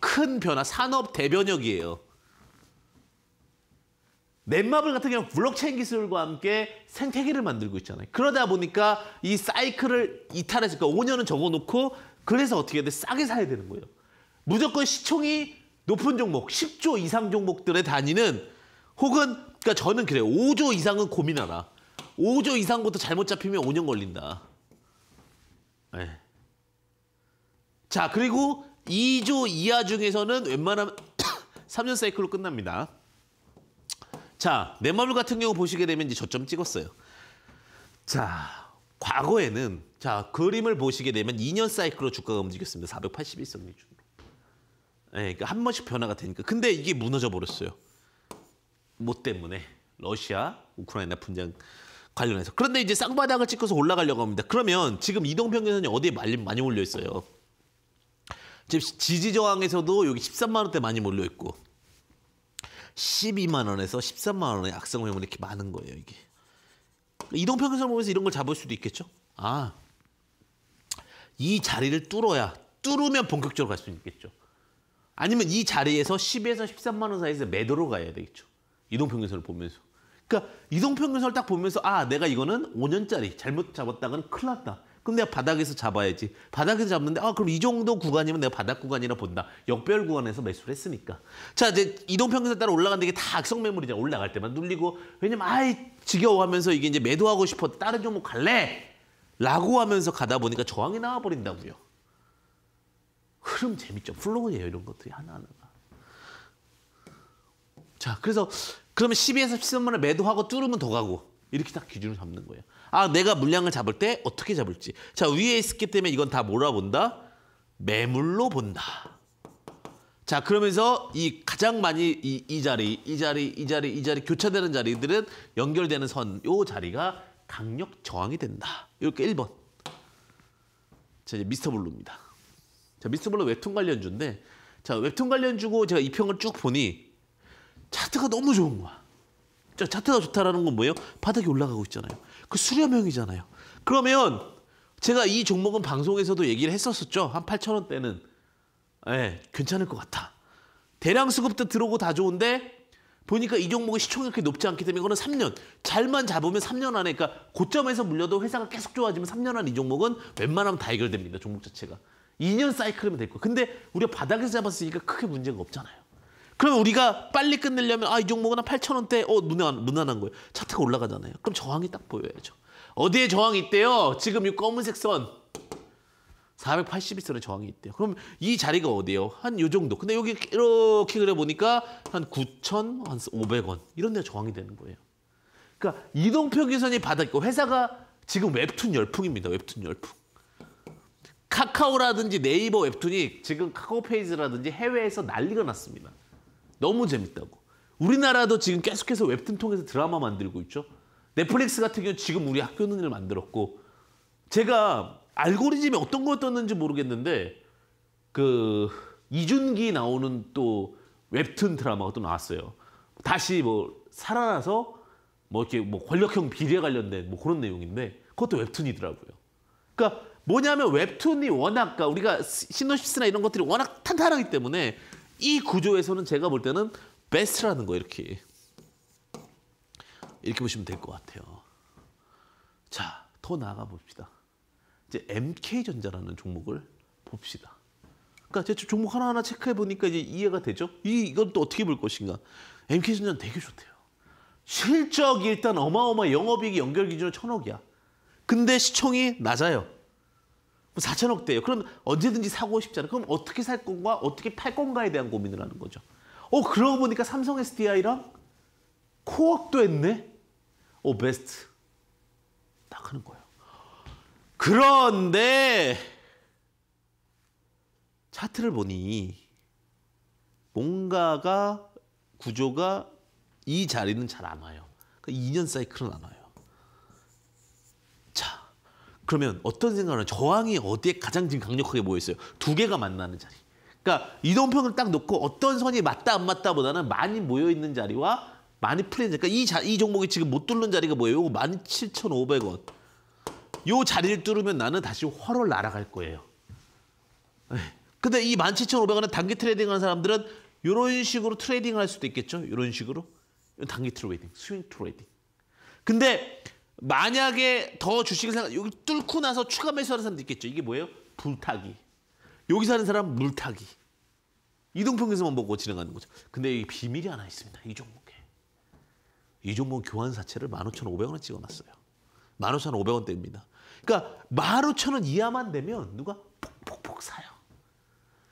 큰 변화, 산업 대변역이에요 넷마블 같은 경우 블록체인 기술과 함께 생태계를 만들고 있잖아요. 그러다 보니까 이 사이클을 이탈해서 그러니까 5년은 적어놓고 그래서 어떻게 해야 돼? 싸게 사야 되는 거예요. 무조건 시총이 높은 종목, 10조 이상 종목들에 다니는 혹은 그러니까 저는 그래요. 5조 이상은 고민하라. 5조 이상 부터 잘못 잡히면 5년 걸린다. 네. 자 그리고 2조 이하 중에서는 웬만하면 3년 사이클로 끝납니다. 자, 내마물 같은 경우 보시게 되면 이제 저점 찍었어요. 자, 과거에는 자 그림을 보시게 되면 2년 사이클로 주가가 움직였습니다. 481선 기준으로. 예, 그러니까 한 번씩 변화가 되니까. 근데 이게 무너져 버렸어요. 뭐 때문에 러시아 우크라이나 분쟁 관련해서. 그런데 이제 쌍바닥을 찍어서 올라가려고 합니다. 그러면 지금 이동평균선이 어디에 많이, 많이 몰려 있어요? 지금 지지 저항에서도 여기 13만 원대 많이 몰려 있고 12만 원에서 13만 원의 악성 회원이 이렇게 많은 거예요 이게. 이동평균선 보면서 이런 걸 잡을 수도 있겠죠. 아이 자리를 뚫어야 뚫으면 본격적으로 갈 수 있겠죠. 아니면 이 자리에서 10에서 13만 원 사이에서 매도로 가야 되겠죠. 이동평균선을 보면서. 그러니까 이동평균선을 딱 보면서 아 내가 이거는 5년짜리 잘못 잡았다가는 큰일 났다. 그럼 내가 바닥에서 잡아야지. 바닥에서 잡는데 아 그럼 이 정도 구간이면 내가 바닥 구간이라 본다. 역별 구간에서 매수를 했으니까. 자 이제 이동평균선 따라 올라간는 이게 다 악성 매물이잖아. 올라갈 때만 눌리고 왜냐면 아이 지겨워하면서 이게 이제 매도하고 싶어 다른 종목 갈래 라고 하면서 가다 보니까 저항이 나와버린다고요. 흐름 재밌죠. 플로우예요. 이런 것들이 하나하나가. 자, 그래서 그러면 12에서 13만을 매도하고 뚫으면 더 가고 이렇게 딱 기준을 잡는 거예요. 아, 내가 물량을 잡을 때 어떻게 잡을지. 자, 위에 있었기 때문에 이건 다 뭐라 본다? 매물로 본다. 자, 그러면서 이 가장 많이 이, 이 자리, 이 자리, 이 자리, 이 자리 교차되는 자리들은 연결되는 선, 요 자리가 강력 저항이 된다. 이렇게 1번. 자, 이제 미스터 블루입니다. 자, 미스터 블루 웹툰 관련주인데 자, 웹툰 관련주고 제가 이 평을 쭉 보니 차트가 너무 좋은 거야. 자, 차트가 좋다라는 건 뭐예요? 바닥이 올라가고 있잖아요. 그 수렴형이잖아요. 그러면 제가 이 종목은 방송에서도 얘기를 했었었죠. 한 8천 원대는. 예, 네, 괜찮을 것 같아. 대량 수급도 들어오고 다 좋은데 보니까 이 종목의 시총이 그렇게 높지 않기 때문에 이거는 3년 잘만 잡으면 3년 안에 그러니까 고점에서 물려도 회사가 계속 좋아지면 3년 안에 이 종목은 웬만하면 다 해결됩니다. 종목 자체가. 2년 사이클이면 될 거. 근데 우리가 바닥에서 잡았으니까 크게 문제가 없잖아요. 그럼 우리가 빨리 끝내려면 아 이 종목은 한 8천 원대 어 무난, 무난한 거예요. 차트가 올라가잖아요. 그럼 저항이 딱 보여야죠. 어디에 저항이 있대요? 지금 이 검은색 선. 481선의 저항이 있대요. 그럼 이 자리가 어디예요? 한요 정도. 근데 여기 이렇게 그려 보니까 한 9,500원 이런 데 저항이 되는 거예요. 그러니까 이동표 기선이 바닥이고 회사가 지금 웹툰 열풍입니다. 웹툰 열풍. 카카오라든지 네이버 웹툰이 지금 카카오페이지라든지 해외에서 난리가 났습니다. 너무 재밌다고. 우리나라도 지금 계속해서 웹툰 통해서 드라마 만들고 있죠. 넷플릭스 같은 경우 지금 우리 학교 눈을 만들었고 제가 알고리즘이 어떤 거였는지 모르겠는데 그 이준기 나오는 또 웹툰 드라마가 또 나왔어요. 다시 뭐 살아나서 뭐 이렇게 뭐 권력형 비리 관련된 뭐 그런 내용인데 그것도 웹툰이더라고요. 그러니까 뭐냐면 웹툰이 워낙 그러니까 우리가 시노시스나 이런 것들이 워낙 탄탄하기 때문에 이 구조에서는 제가 볼 때는 베스트라는 거 이렇게 이렇게 보시면 될 것 같아요. 자, 더 나아가 봅시다. 이제 MK전자라는 종목을 봅시다. 그러니까 대체 종목 하나하나 체크해 보니까 이제 이해가 되죠? 이, 이건 또 어떻게 볼 것인가? MK전자는 되게 좋대요. 실적이 일단 어마어마 영업이익이 연결 기준으로 천억이야. 근데 시총이 낮아요. 4천억 뭐 대예요. 그럼 언제든지 사고 싶잖아. 그럼 어떻게 살 건가 어떻게 팔 건가에 대한 고민을 하는 거죠. 어 그러고 보니까 삼성 SDI랑 코업도 했네. 어 베스트. 딱 하는 거예요. 그런데 차트를 보니 뭔가가 구조가 이 자리는 잘 안 와요. 그러니까 2년 사이클은 안 와요. 자, 그러면 어떤 생각을 저항이 어디에 가장 지금 강력하게 모여 있어요? 두 개가 만나는 자리. 그러니까 이동평을 딱 놓고 어떤 선이 맞다 안 맞다보다는 많이 모여 있는 자리와 많이 풀린 자리. 그러니까 이, 자, 이 종목이 지금 못 뚫는 자리가 뭐예요? 17,500원. 요 자리를 뚫으면 나는 다시 화로 날아갈 거예요. 예. 근데 이 17,500원은 단기 트레이딩 하는 사람들은 이런 식으로 트레이딩 할 수도 있겠죠. 이런 식으로. 단기 트레이딩, 스윙 트레이딩. 근데 만약에 더 주식을 생각, 여기 뚫고 나서 추가 매수하는 사람도 있겠죠. 이게 뭐예요? 불타기. 여기 사는 사람 물타기. 이동평균서만 보고 진행하는 거죠. 근데 이 비밀이 하나 있습니다. 이 종목에. 이 종목 교환사채를 15,500원에 찍어놨어요. 15,500원대입니다. 그러니까 만 오천 원 이하만 되면 누가 폭폭폭 사요.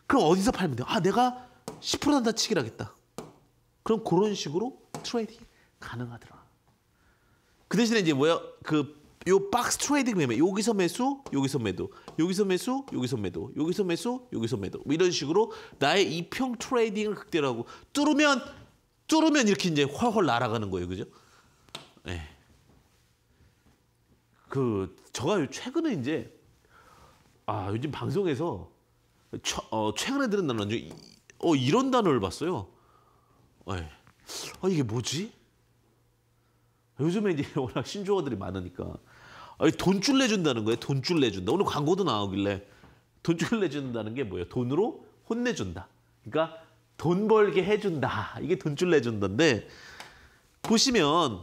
그럼 어디서 팔면 돼요? 아 내가 10% 단타치기를 하겠다. 그럼 그런 식으로 트레이딩 가능하더라. 그 대신에 이제 뭐야 그 요 박스 트레이딩 매매 여기서 매수 여기서 매도 여기서 매수 여기서 매도 여기서 매수 여기서 매도 뭐 이런 식으로 나의 이평 트레이딩을 극대화하고 뚫으면 뚫으면 이렇게 이제 훨훨 날아가는 거예요 그죠? 네. 그 제가 최근에 이제 아 요즘 방송에서 처, 어, 최근에 들은 단어 중에 어 이런 단어를 봤어요. 예. 어, 이게 뭐지? 요즘에 이제 워낙 신조어들이 많으니까 아니, 돈줄 내준다는 거예요. 돈줄 내준다. 오늘 광고도 나오길래 돈 줄 내준다는 게 뭐예요? 돈으로 혼내준다. 그러니까 돈 벌게 해준다. 이게 돈 줄 내준다인데 보시면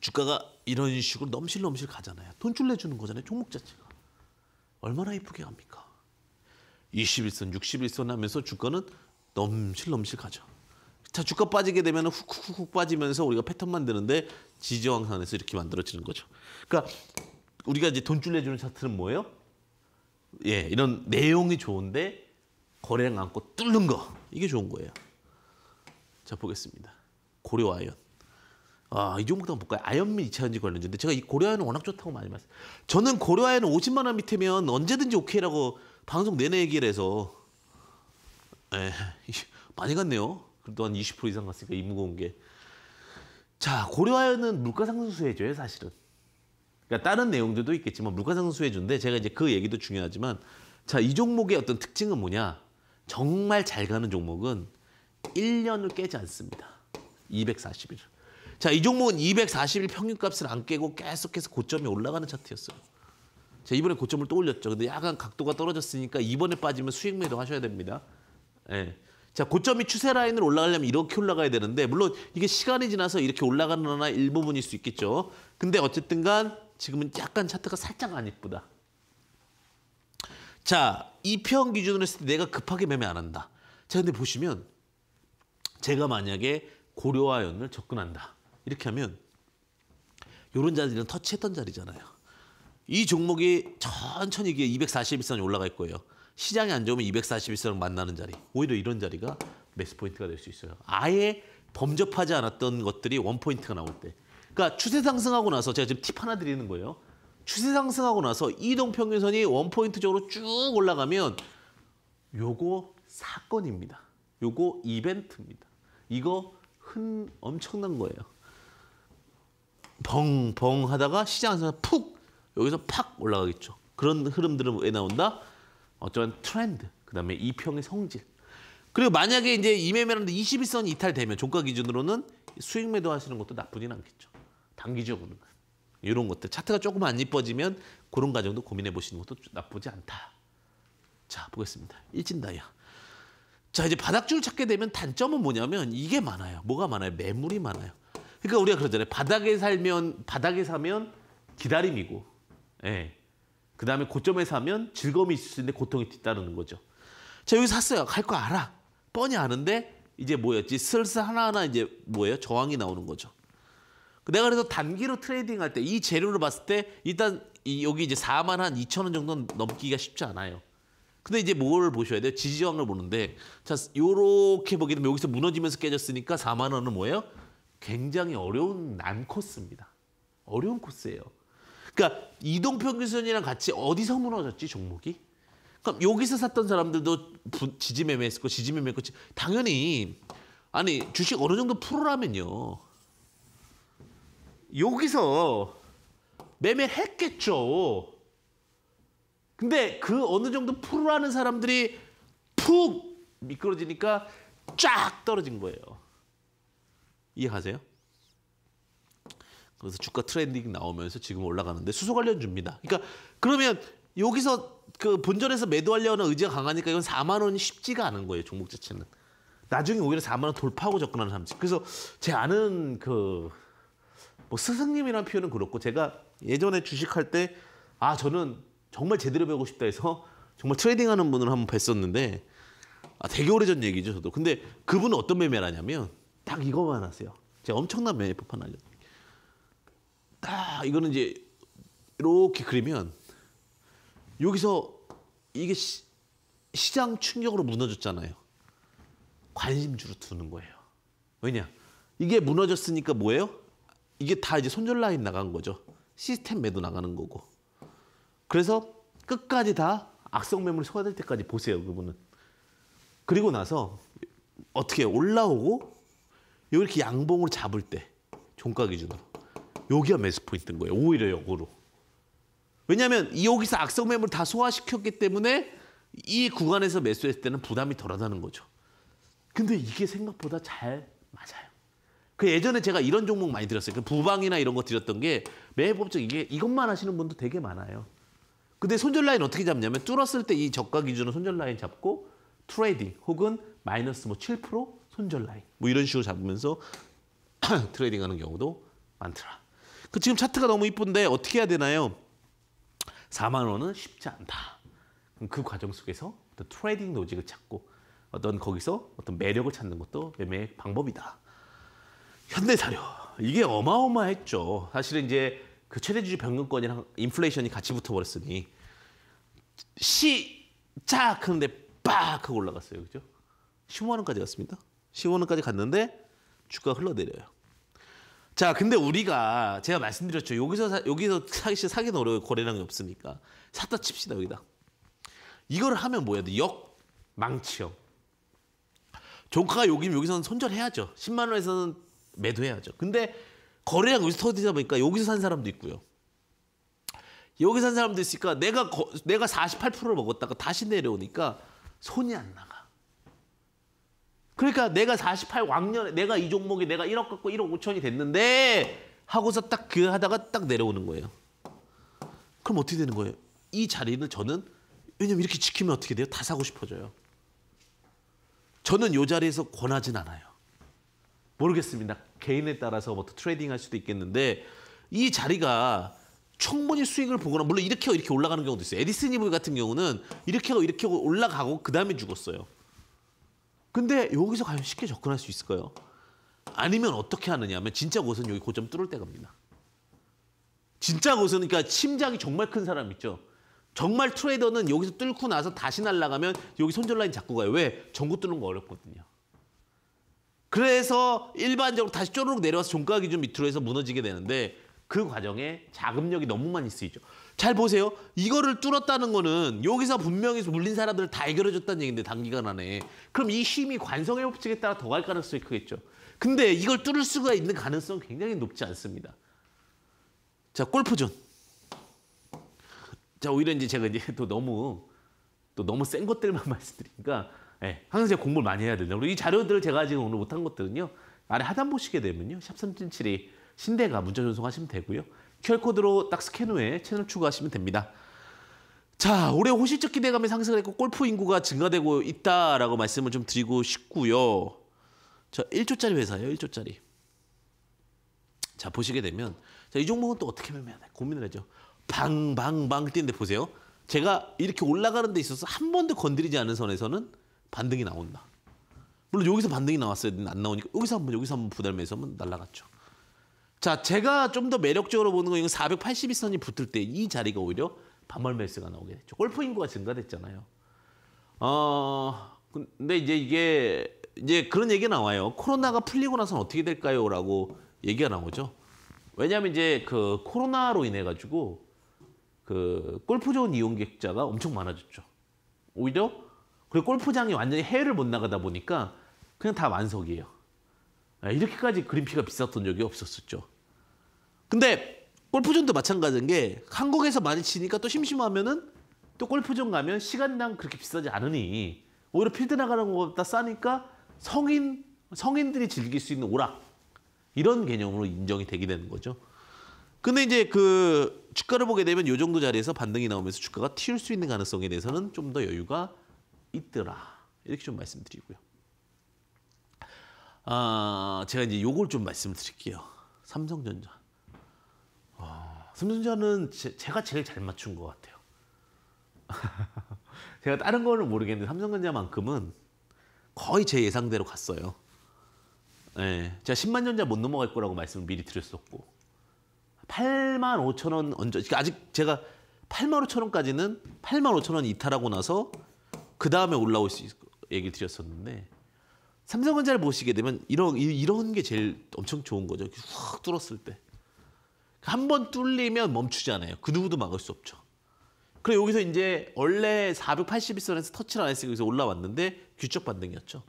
주가가 이런 식으로 넘실넘실 가잖아요. 돈줄 내주는 거잖아요. 종목 자체가. 얼마나 이쁘게 갑니까? 21선, 61선 하면서 주가는 넘실넘실 가죠. 자, 주가 빠지게 되면 훅훅훅 빠지면서 우리가 패턴 만드는데 지지왕상에서 이렇게 만들어지는 거죠. 그러니까 우리가 이제 돈줄 내주는 차트는 뭐예요? 예, 이런 내용이 좋은데 거래량 안고 뚫는 거. 이게 좋은 거예요. 자, 보겠습니다. 고려 아이 아, 이 종목도 한번 볼까요? 아연민 2차전지 관련주인데 제가 이 고려아연은 워낙 좋다고 많이 봤어 저는 고려아연은 50만 원밑에면 언제든지 오케이라고 방송 내내 얘기를 해서 에, 예, 많이 갔네요. 그래도 한20% 이상 갔으니까 이 무거운 게. 자, 고려아연은 물가상승수혜죠 사실은. 그러니까 다른 내용들도 있겠지만 물가상승수혜주인데 제가 이제 그 얘기도 중요하지만 자, 이 종목의 어떤 특징은 뭐냐? 정말 잘 가는 종목은 1년을 깨지 않습니다. 240일. 자, 이 종목은 240일 평균값을 안 깨고 계속해서 고점이 올라가는 차트였어요. 자, 이번에 고점을 또 올렸죠. 근데 약간 각도가 떨어졌으니까 이번에 빠지면 수익 매도 하셔야 됩니다. 예. 자, 고점이 추세 라인을 올라가려면 이렇게 올라가야 되는데 물론 이게 시간이 지나서 이렇게 올라가는 하나 일부분일 수 있겠죠. 근데 어쨌든 간 지금은 약간 차트가 살짝 안 이쁘다. 자, 이 평 기준으로 했을 때 내가 급하게 매매 안 한다. 자, 근데 보시면 제가 만약에 고려화연을 접근한다. 이렇게 하면 이런 자리는 터치했던 자리잖아요. 이 종목이 천천히 이게 241선이 올라갈 거예요. 시장이 안 좋으면 241선을 만나는 자리. 오히려 이런 자리가 매스 포인트가 될 수 있어요. 아예 범접하지 않았던 것들이 원 포인트가 나올 때. 그러니까 추세 상승하고 나서 제가 지금 팁 하나 드리는 거예요. 추세 상승하고 나서 이동 평균선이 원 포인트적으로 쭉 올라가면 요거 사건입니다. 요거 이벤트입니다. 이거 흔 엄청난 거예요. 벙벙 하다가 시장에서 푹 여기서 팍 올라가겠죠. 그런 흐름들은 왜 나온다? 어쩌면 트렌드, 그다음에 이평의 성질. 그리고 만약에 이제 이매매라는데 21선이 이탈되면 종가 기준으로는 수익 매도 하시는 것도 나쁘진 않겠죠. 단기적으로는. 이런 것들. 차트가 조금 안 이뻐지면 그런 과정도 고민해 보시는 것도 나쁘지 않다. 자, 보겠습니다. 일진 다이아. 자, 이제 바닥줄 찾게 되면 단점은 뭐냐면 이게 많아요. 뭐가 많아요? 매물이 많아요. 그러니까 우리가 그러잖아요. 바닥에 살면 바닥에 사면 기다림이고, 예. 그 다음에 고점에 사면 즐거움이 있을 수 있는데 고통이 뒤따르는 거죠. 자 여기 샀어요. 갈 거 알아. 뻔히 아는데 이제 뭐였지? 슬슬 하나하나 이제 뭐예요? 저항이 나오는 거죠. 그 내가 그래서 단기로 트레이딩 할 때 이 재료를 봤을 때 일단 이 여기 이제 4만 한 2천 원 정도 넘기가 쉽지 않아요. 근데 이제 뭘 보셔야 돼요? 지지저항을 보는데 자 요렇게 보게 되면 여기서 무너지면서 깨졌으니까 4만 원은 뭐예요? 굉장히 어려운 난 코스입니다. 어려운 코스예요. 그러니까 이동평균선이랑 같이 어디서 무너졌지 종목이? 그럼 여기서 샀던 사람들도 지지매매했고 지지매매했고 당연히 아니 주식 어느 정도 풀어라면요. 여기서 매매했겠죠. 근데 그 어느 정도 풀어라는 사람들이 푹 미끄러지니까 쫙 떨어진 거예요. 이해하세요 그래서 주가 트렌딩 나오면서 지금 올라가는데 수소 관련 줍니다. 그러니까 그러면 여기서 그 본전에서 매도하려는 의지가 강하니까 이건 4만 원이 쉽지가 않은 거예요. 종목 자체는. 나중에 오히려 4만 원 돌파하고 접근하는 사람. 그래서 제 아는 그뭐 스승님이라는 표현은 그렇고 제가 예전에 주식할 때아 저는 정말 제대로 배우고 싶다 해서 정말 트레이딩하는 분을 한번 뵀었는데 아, 되게 오래전 얘기죠 저도. 근데 그분은 어떤 매매를 하냐면 딱 이거만 알았어요. 제가 엄청난 메이플판 알려. 딱 이거는 이제 이렇게 그리면 여기서 이게 시, 시장 충격으로 무너졌잖아요. 관심주로 두는 거예요. 왜냐? 이게 무너졌으니까 뭐예요? 이게 다 이제 손절 라인 나간 거죠. 시스템 매도 나가는 거고. 그래서 끝까지 다 악성 매물이 소화될 때까지 보세요. 그분은. 그리고 나서 어떻게 올라오고 요 이렇게 양봉으로 잡을 때 종가 기준으로 여기가 매수 포인트인 거예요. 오히려 역으로. 왜냐하면 여기서 악성 매물 다 소화시켰기 때문에 이 구간에서 매수했을 때는 부담이 덜하다는 거죠. 근데 이게 생각보다 잘 맞아요. 그 예전에 제가 이런 종목 많이 들었어요그 부방이나 이런 거 드렸던 게 매법적 이게 이것만 하시는 분도 되게 많아요. 근데 손절 라인 어떻게 잡냐면 뚫었을 때 이 저가 기준으로 손절 라인 잡고 트레이딩 혹은 마이너스 뭐7% 손절 라인. 뭐 이런 식으로 잡으면서 트레이딩 하는 경우도 많더라. 그 지금 차트가 너무 이쁜데 어떻게 해야 되나요? 4만 원은 쉽지 않다. 그럼 그 과정 속에서 어떤 트레이딩 노직을 찾고 어떤 거기서 어떤 매력을 찾는 것도 매매 방법이다. 현대사료 이게 어마어마했죠. 사실은 이제 그 최대주주 변경권이랑 인플레이션이 같이 붙어버렸으니 시작 그런데빡 하고 올라갔어요. 그죠? 15만 원까지 갔습니다. 15원까지 갔는데 주가 흘러내려요. 자, 근데 우리가 제가 말씀드렸죠. 여기서 사, 여기서 사기 사기 어려워요. 거래량이 없으니까 샀다 칩시다 여기다. 이걸 하면 뭐야 역 망치형. 종가가 여기면 여기서는 손절해야죠. 10만 원에서는 매도해야죠. 근데 거래량 여기서 터지다 보니까 여기서 산 사람도 있고요. 여기 산 사람도 있으니까 내가 거, 내가 48%를 먹었다가 다시 내려오니까 손이 안 나가. 그러니까 내가 48 왕년에 내가 이 종목에 내가 1억 갖고 1억 5천이 됐는데 하고서 딱 그 하다가 딱 내려오는 거예요. 그럼 어떻게 되는 거예요? 이 자리는 저는 왜냐면 이렇게 지키면 어떻게 돼요? 다 사고 싶어져요. 저는 이 자리에서 권하진 않아요. 모르겠습니다. 개인에 따라서 뭐 트레이딩 할 수도 있겠는데 이 자리가 충분히 수익을 보거나 물론 이렇게 이렇게 올라가는 경우도 있어요. 에디슨 이브 같은 경우는 이렇게 하고 이렇게 하고 올라가고 그다음에 죽었어요. 근데 여기서 과연 쉽게 접근할 수 있을까요? 아니면 어떻게 하느냐 면 진짜 고수는 여기 고점 뚫을 때 갑니다. 진짜 고수는 그러니까 심장이 정말 큰 사람 있죠. 정말 트레이더는 여기서 뚫고 나서 다시 날아가면 여기 손절 라인 잡고 가요. 왜? 전구 뚫는 거 어렵거든요. 그래서 일반적으로 다시 쪼르륵 내려와서 종가 기준 밑으로 해서 무너지게 되는데 그 과정에 자금력이 너무 많이 쓰이죠. 잘 보세요. 이거를 뚫었다는 거는 여기서 분명히 물린 사람들을 다 해결해줬다는 얘기인데 단기간 안에. 그럼 이 힘이 관성의 법칙에 따라 더 갈 가능성이 크겠죠. 근데 이걸 뚫을 수가 있는 가능성은 굉장히 높지 않습니다. 자, 골프존. 자, 오히려 이제 제가 이제 또 너무 또 너무 센 것들만 말씀드리니까 예, 항상 제가 공부를 많이 해야 된다. 그리고 이 자료들을 제가 지금 오늘 못한 것들은요. 아래 하단 보시게 되면요. 샵 377이 신대가 문자 전송하시면 되고요. QR코드로 딱 스캔 후에 채널 추가하시면 됩니다. 자, 올해 호실적 기대감이 상승을 했고 골프 인구가 증가되고 있다라고 말씀을 좀 드리고 싶고요. 저 1조짜리 회사예요, 1조짜리. 자, 보시게 되면 자, 이 종목은 또 어떻게 매매해야 돼? 고민을 하죠. 방방방 뛰는데 보세요. 제가 이렇게 올라가는 데 있어서 한 번도 건드리지 않은 선에서는 반등이 나온다. 물론 여기서 반등이 나왔어요. 안 나오니까 여기서 한번 여기서 한 번 부담해서 한번 날라갔죠. 자, 제가 좀 더 매력적으로 보는 건 482선이 붙을 때 이 자리가 오히려 반멀매스가 나오게 됐죠. 골프 인구가 증가됐잖아요. 어, 근데 이제 이게 이제 그런 얘기가 나와요. 코로나가 풀리고 나서는 어떻게 될까요? 라고 얘기가 나오죠. 왜냐하면 이제 그 코로나로 인해 가지고 그골프 좋은 이용객자가 엄청 많아졌죠. 오히려 그리고 골프장이 완전히 해외를 못 나가다 보니까 그냥 다 만석이에요. 예, 이렇게까지 그린피가 비쌌던 적이 없었었죠. 근데 골프존도 마찬가지인 게 한국에서 많이 치니까 또 심심하면은 또 골프존 가면 시간당 그렇게 비싸지 않으니 오히려 필드 나가는 것보다 싸니까 성인 성인들이 즐길 수 있는 오락 이런 개념으로 인정이 되게 되는 거죠. 근데 이제 그 주가를 보게 되면 요 정도 자리에서 반등이 나오면서 주가가 튀수 있는 가능성에 대해서는 좀 더 여유가 있더라 이렇게 좀 말씀드리고요. 아, 제가 이제 요걸 좀 말씀드릴게요. 삼성전자. 아, 삼성전자는 제, 가 제일 잘 맞춘 것 같아요. 제가 다른 거는 모르겠는데 삼성전자만큼은 거의 제 예상대로 갔어요. 예, 네, 제가 10만 전자 못 넘어갈 거라고 말씀을 미리 드렸었고 8만 5천 원 언저 그러니까 아직 제가 8만 5천 원까지는 8만 5천 원 이탈하고 나서 그 다음에 올라올 수 있을 얘기 드렸었는데 삼성전자를 모시게 되면 이런 이런 게 제일 엄청 좋은 거죠. 확 뚫었을 때. 그러니까 한번 뚫리면 멈추지 않아요. 그 누구도 막을 수 없죠. 그래 여기서 이제 원래 482선에서 터치를 안 했으니까 여기서 올라왔는데 규적 반등이었죠.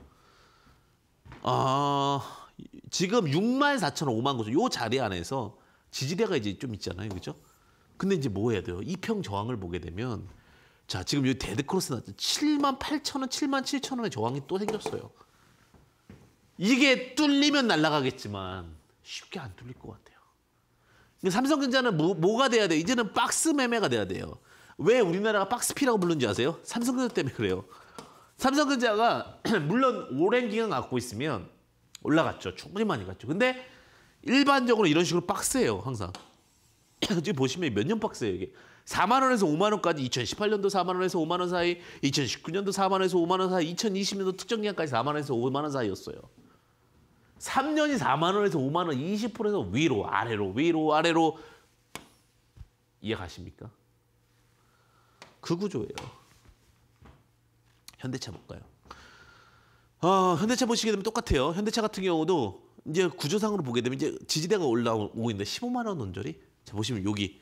아 지금 6만 4천 원, 5만 9천 요 자리 안에서 지지대가 이제 좀 있잖아요, 그죠? 근데 이제 뭐 해야 돼요? 이평 저항을 보게 되면 자 지금 요 데드 크로스 나왔죠. 7만 8천 원, 7만 7천 원의 저항이 또 생겼어요. 이게 뚫리면 날아가겠지만 쉽게 안 뚫릴 것 같아요. 삼성전자는 뭐, 가 돼야 돼? 요 이제는 박스 매매가 돼야 돼요. 왜 우리나라가 박스피라고 부른지 아세요? 삼성전자 때문에 그래요. 삼성전자가 물론 오랜 기간 갖고 있으면 올라갔죠. 충분히 많이 갔죠. 근데 일반적으로 이런 식으로 박스예요. 항상. 지금 보시면 몇 년 박스예요. 이게 4만 원에서 5만 원까지 2018년도 4만 원에서 5만 원 사이, 2019년도 4만 원에서 5만 원 사이, 2020년도 특정 기간까지 4만 원에서 5만 원 사이였어요. 3년이 4만 원에서 5만 원 20%에서 위로 아래로 위로 아래로 이해가십니까? 그 구조예요. 현대차 볼까요? 아, 현대차 보시게 되면 똑같아요. 현대차 같은 경우도 이제 구조상으로 보게 되면 이제 지지대가 올라오고 있는데 15만 원 언저리. 자, 보시면 여기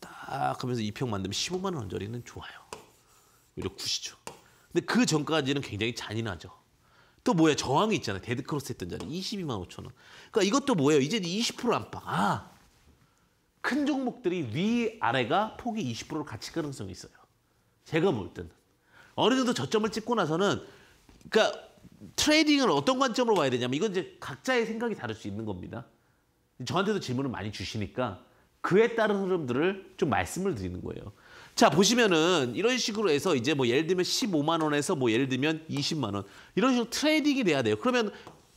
딱 하면서 이평 만들면 15만 원 언저리는 좋아요. 요즘 9시죠. 근데 그 전까지는 굉장히 잔인하죠. 또 뭐야 저항이 있잖아 데드 크로스 했던 자리 22만 5천 원. 그러니까 이것도 뭐예요? 이제 20% 안팎. 아, 큰 종목들이 위 아래가 폭이 20%로 같이 가능성이 있어요. 제가 볼 때는 어느 정도 저점을 찍고 나서는 그러니까 트레이딩을 어떤 관점으로 봐야 되냐면 이건 이제 각자의 생각이 다를 수 있는 겁니다. 저한테도 질문을 많이 주시니까 그에 따른 흐름들을 좀 말씀을 드리는 거예요. 자 보시면은 이런 식으로 해서 이제 뭐 예를 들면 15만 원에서 뭐 예를 들면 20만 원 이런 식으로 트레이딩이 돼야 돼요. 그러면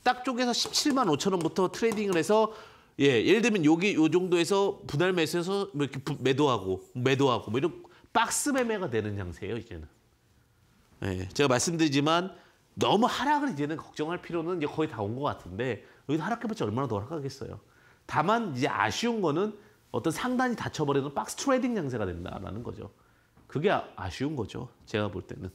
딱 쪼개서 17만 5천 원부터 트레이딩을 해서 예 예를 들면 여기 요 정도에서 분할 매수해서 뭐 이렇게 부, 매도하고 매도하고 뭐 이런 박스 매매가 되는 양세예요 이제는. 예 제가 말씀드리지만 너무 하락을 이제는 걱정할 필요는 이제 거의 다 온 것 같은데 여기 하락해봤자 얼마나 더 하락하겠어요. 다만 이제 아쉬운 거는 어떤 상단이 닫혀버리는 박스 트레이딩 양세가 된다라는 거죠. 그게 아, 아쉬운 거죠. 제가 볼 때는.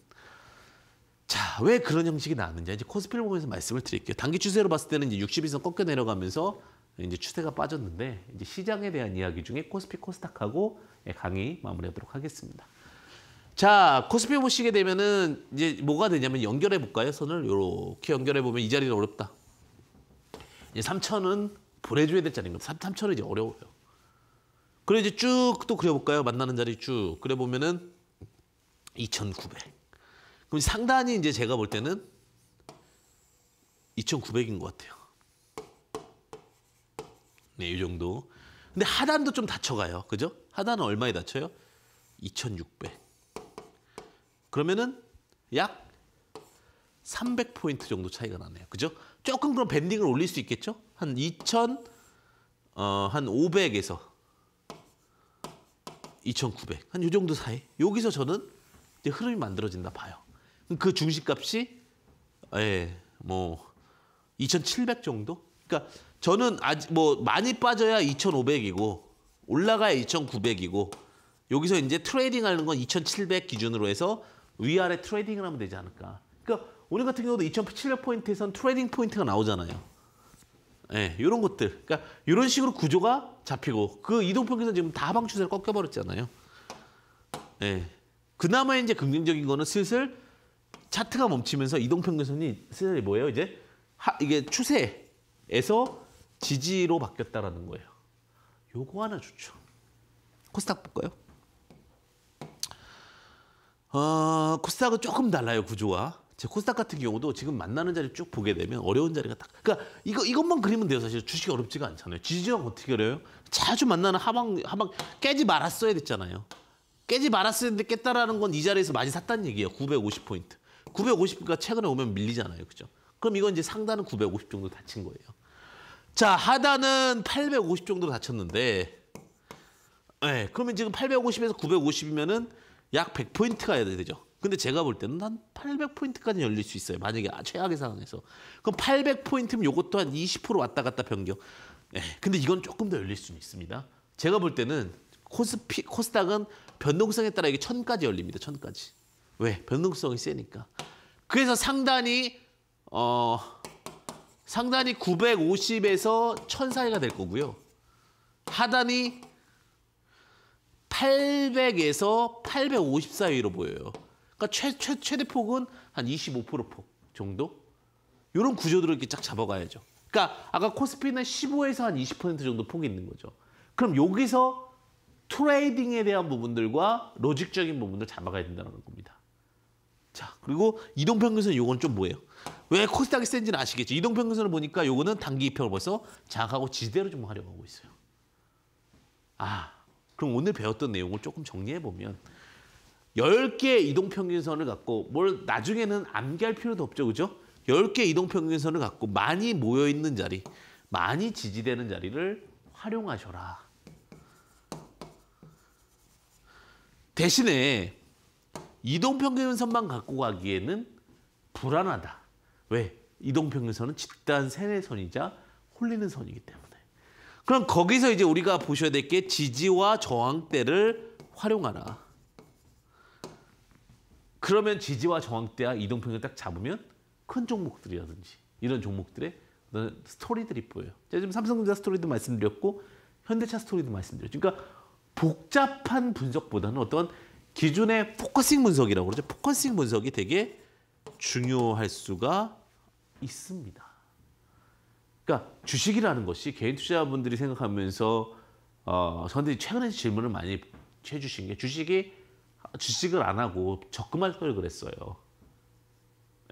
자, 왜 그런 형식이 나왔는지 이제 코스피를 보면서 말씀을 드릴게요. 단기 추세로 봤을 때는 이제 60일선 꺾여 내려가면서 이제 추세가 빠졌는데 이제 시장에 대한 이야기 중에 코스피 코스닥하고 예, 강의 마무리하도록 하겠습니다. 자, 코스피 보시게 되면은 이제 뭐가 되냐면 연결해 볼까요? 선을 이렇게 연결해 보면 이 자리는 어렵다. 이제 3천은 보내줘야 될 자리입니다. 3천은 이제 어려워요. 그리고 이제 쭉 또 그려볼까요? 만나는 자리 쭉 그려보면은 2,900. 그럼 상단이 이제 제가 볼 때는 2,900인 것 같아요. 네, 이 정도. 근데 하단도 좀 다쳐가요. 그죠? 하단은 얼마에 다쳐요? 2,600. 그러면은 약 300포인트 정도 차이가 나네요. 그죠? 조금 그럼 밴딩을 올릴 수 있겠죠? 한 2,000, 어, 한 500에서 2,900. 한요 정도 사이. 여기서 저는 이제 흐름이 만들어진다 봐요. 그 중심값이 예, 뭐2,700 정도? 그러니까 저는 아직 뭐 많이 빠져야 2,500이고 올라가야 2,900이고 여기서 이제 트레이딩 하는 건 2,700 기준으로 해서 위아래 트레이딩을 하면 되지 않을까. 그러니까 오늘 같은 경우도 2,700 포인트에선 트레이딩 포인트가 나오잖아요. 예, 이런 것들. 그러니까 이런 식으로 구조가 잡히고 그 이동평균선 지금 다방 추세를 꺾여버렸잖아요. 예. 그나마 이제 긍정적인 거는 슬슬 차트가 멈추면서 이동평균선이 슬슬 뭐예요? 이제 하, 이게 추세에서 지지로 바뀌었다라는 거예요. 요거 하나 좋죠. 코스닥 볼까요? 어, 코스닥은 조금 달라요 구조가. 제 코스닥 같은 경우도 지금 만나는 자리 쭉 보게 되면 어려운 자리가 딱 그러니까 이거 이것만 그리면 돼요 사실 주식이 어렵지가 않잖아요 지지형 어떻게 그래요 자주 만나는 하방 하방 깨지 말았어야 됐잖아요 깨지 말았어야 했는데 깼다라는 건 이 자리에서 많이 샀다는 얘기예요 950 포인트 950가 최근에 오면 밀리잖아요 그죠 그럼 이건 이제 상단은 950 정도 다친 거예요 자 하단은 850 정도 다쳤는데 네, 그러면 지금 850에서 950이면은 약 100포인트가 야 되죠. 근데 제가 볼 때는 한 800포인트까지 열릴 수 있어요. 만약에 아, 최악의 상황에서. 그럼 800포인트면 요것도 한 20% 왔다 갔다 변경. 네, 근데 이건 조금 더 열릴 수는 있습니다. 제가 볼 때는 코스피, 코스닥은 변동성에 따라 이게 천까지 열립니다. 천까지. 왜? 변동성이 세니까. 그래서 상단이 어 상단이 950에서 천 사이가 될 거고요. 하단이 800에서 850 사이로 보여요. 그러니까 최, 최, 최대 폭은 한 25%폭 정도? 이런 구조들을 이렇게 쫙 잡아가야죠. 그러니까 아까 코스피는 15에서 한 20% 정도 폭이 있는 거죠. 그럼 여기서 트레이딩에 대한 부분들과 로직적인 부분들 잡아가야 된다는 겁니다. 자, 그리고 이동평균선 요건 좀 뭐예요? 왜 코스닥이 센지는 아시겠죠? 이동평균선을 보니까 요거는 단기 이평을 벌써 장하고 지대로 좀 활용하고 있어요. 아, 그럼 오늘 배웠던 내용을 조금 정리해보면 10개의 이동평균선을 갖고 뭘 나중에는 암기할 필요도 없죠. 그죠? 10개 의 이동평균선을 갖고 많이 모여있는 자리, 많이 지지되는 자리를 활용하셔라. 대신에 이동평균선만 갖고 가기에는 불안하다. 왜? 이동평균선은 집단 세뇌 선이자 홀리는 선이기 때문에. 그럼 거기서 이제 우리가 보셔야 될 게 지지와 저항대를 활용하라. 그러면 지지와 저항대와 이동평균 딱 잡으면 큰 종목들이라든지 이런 종목들의 스토리들이 보여요. 제가 지금 삼성전자 스토리도 말씀드렸고 현대차 스토리도 말씀드렸죠. 그러니까 복잡한 분석보다는 어떤 기준의 포커싱 분석이라고 그러죠. 포커싱 분석이 되게 중요할 수가 있습니다. 그러니까 주식이라는 것이 개인 투자분들이 생각하면서 어, 저한테 최근에 질문을 많이 해주신 게 주식이 주식을 안 하고 적금할 걸 그랬어요.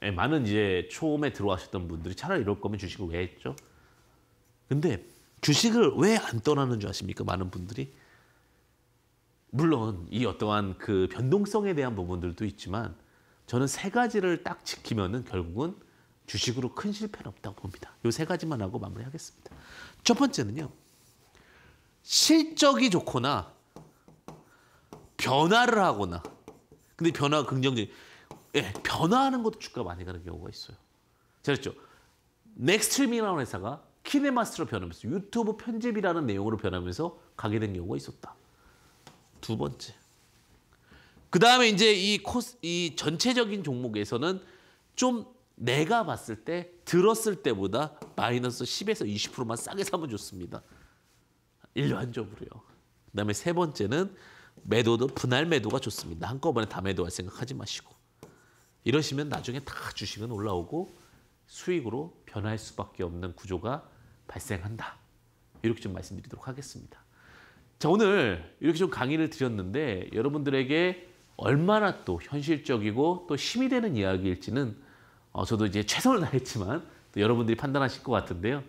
예, 많은 이제 초음에 들어가셨던 분들이 차라리 이럴 거면 주식을 왜 했죠? 근데 주식을 왜 안 떠나는 줄 아십니까? 많은 분들이 물론 이 어떠한 그 변동성에 대한 부분들도 있지만 저는 세 가지를 딱 지키면은 결국은 주식으로 큰 실패는 없다고 봅니다. 요 세 가지만 하고 마무리하겠습니다. 첫 번째는요. 실적이 좋거나 변화를 하거나 근데 변화가 긍정적인 예, 변화하는 것도 주가 많이 가는 경우가 있어요. 잘했죠? 그렇죠? 넥스트림이라는 회사가 키네마스로 변하면서 유튜브 편집이라는 내용으로 변하면서 가게 된 경우가 있었다. 두 번째. 그 다음에 이제 이, 코스, 이 전체적인 종목에서는 좀 내가 봤을 때 들었을 때보다 마이너스 10에서 20%만 싸게 사면 좋습니다. 일반적으로요. 그 다음에 세 번째는 매도도 분할 매도가 좋습니다. 한꺼번에 다 매도할 생각하지 마시고 이러시면 나중에 다 주식은 올라오고 수익으로 변할 수밖에 없는 구조가 발생한다. 이렇게 좀 말씀드리도록 하겠습니다. 자 오늘 이렇게 좀 강의를 드렸는데 여러분들에게 얼마나 또 현실적이고 또 힘이 되는 이야기일지는 어, 저도 이제 최선을 다했지만 또 여러분들이 판단하실 것 같은데요.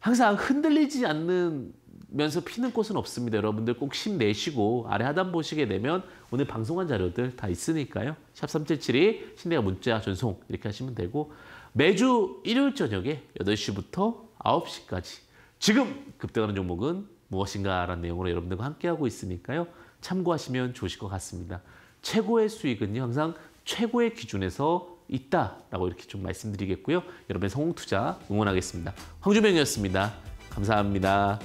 항상 흔들리지 않는 면서 피는 꽃은 없습니다. 여러분들 꼭 힘내시고 아래 하단 보시게 되면 오늘 방송한 자료들 다 있으니까요. 샵3772 신내가 문자 전송 이렇게 하시면 되고 매주 일요일 저녁에 8시부터 9시까지 지금 급등하는 종목은 무엇인가라는 내용으로 여러분들과 함께하고 있으니까요. 참고하시면 좋으실 것 같습니다. 최고의 수익은요. 항상 최고의 기준에서 있다라고 이렇게 좀 말씀드리겠고요. 여러분의 성공 투자 응원하겠습니다. 황주명이었습니다. 감사합니다.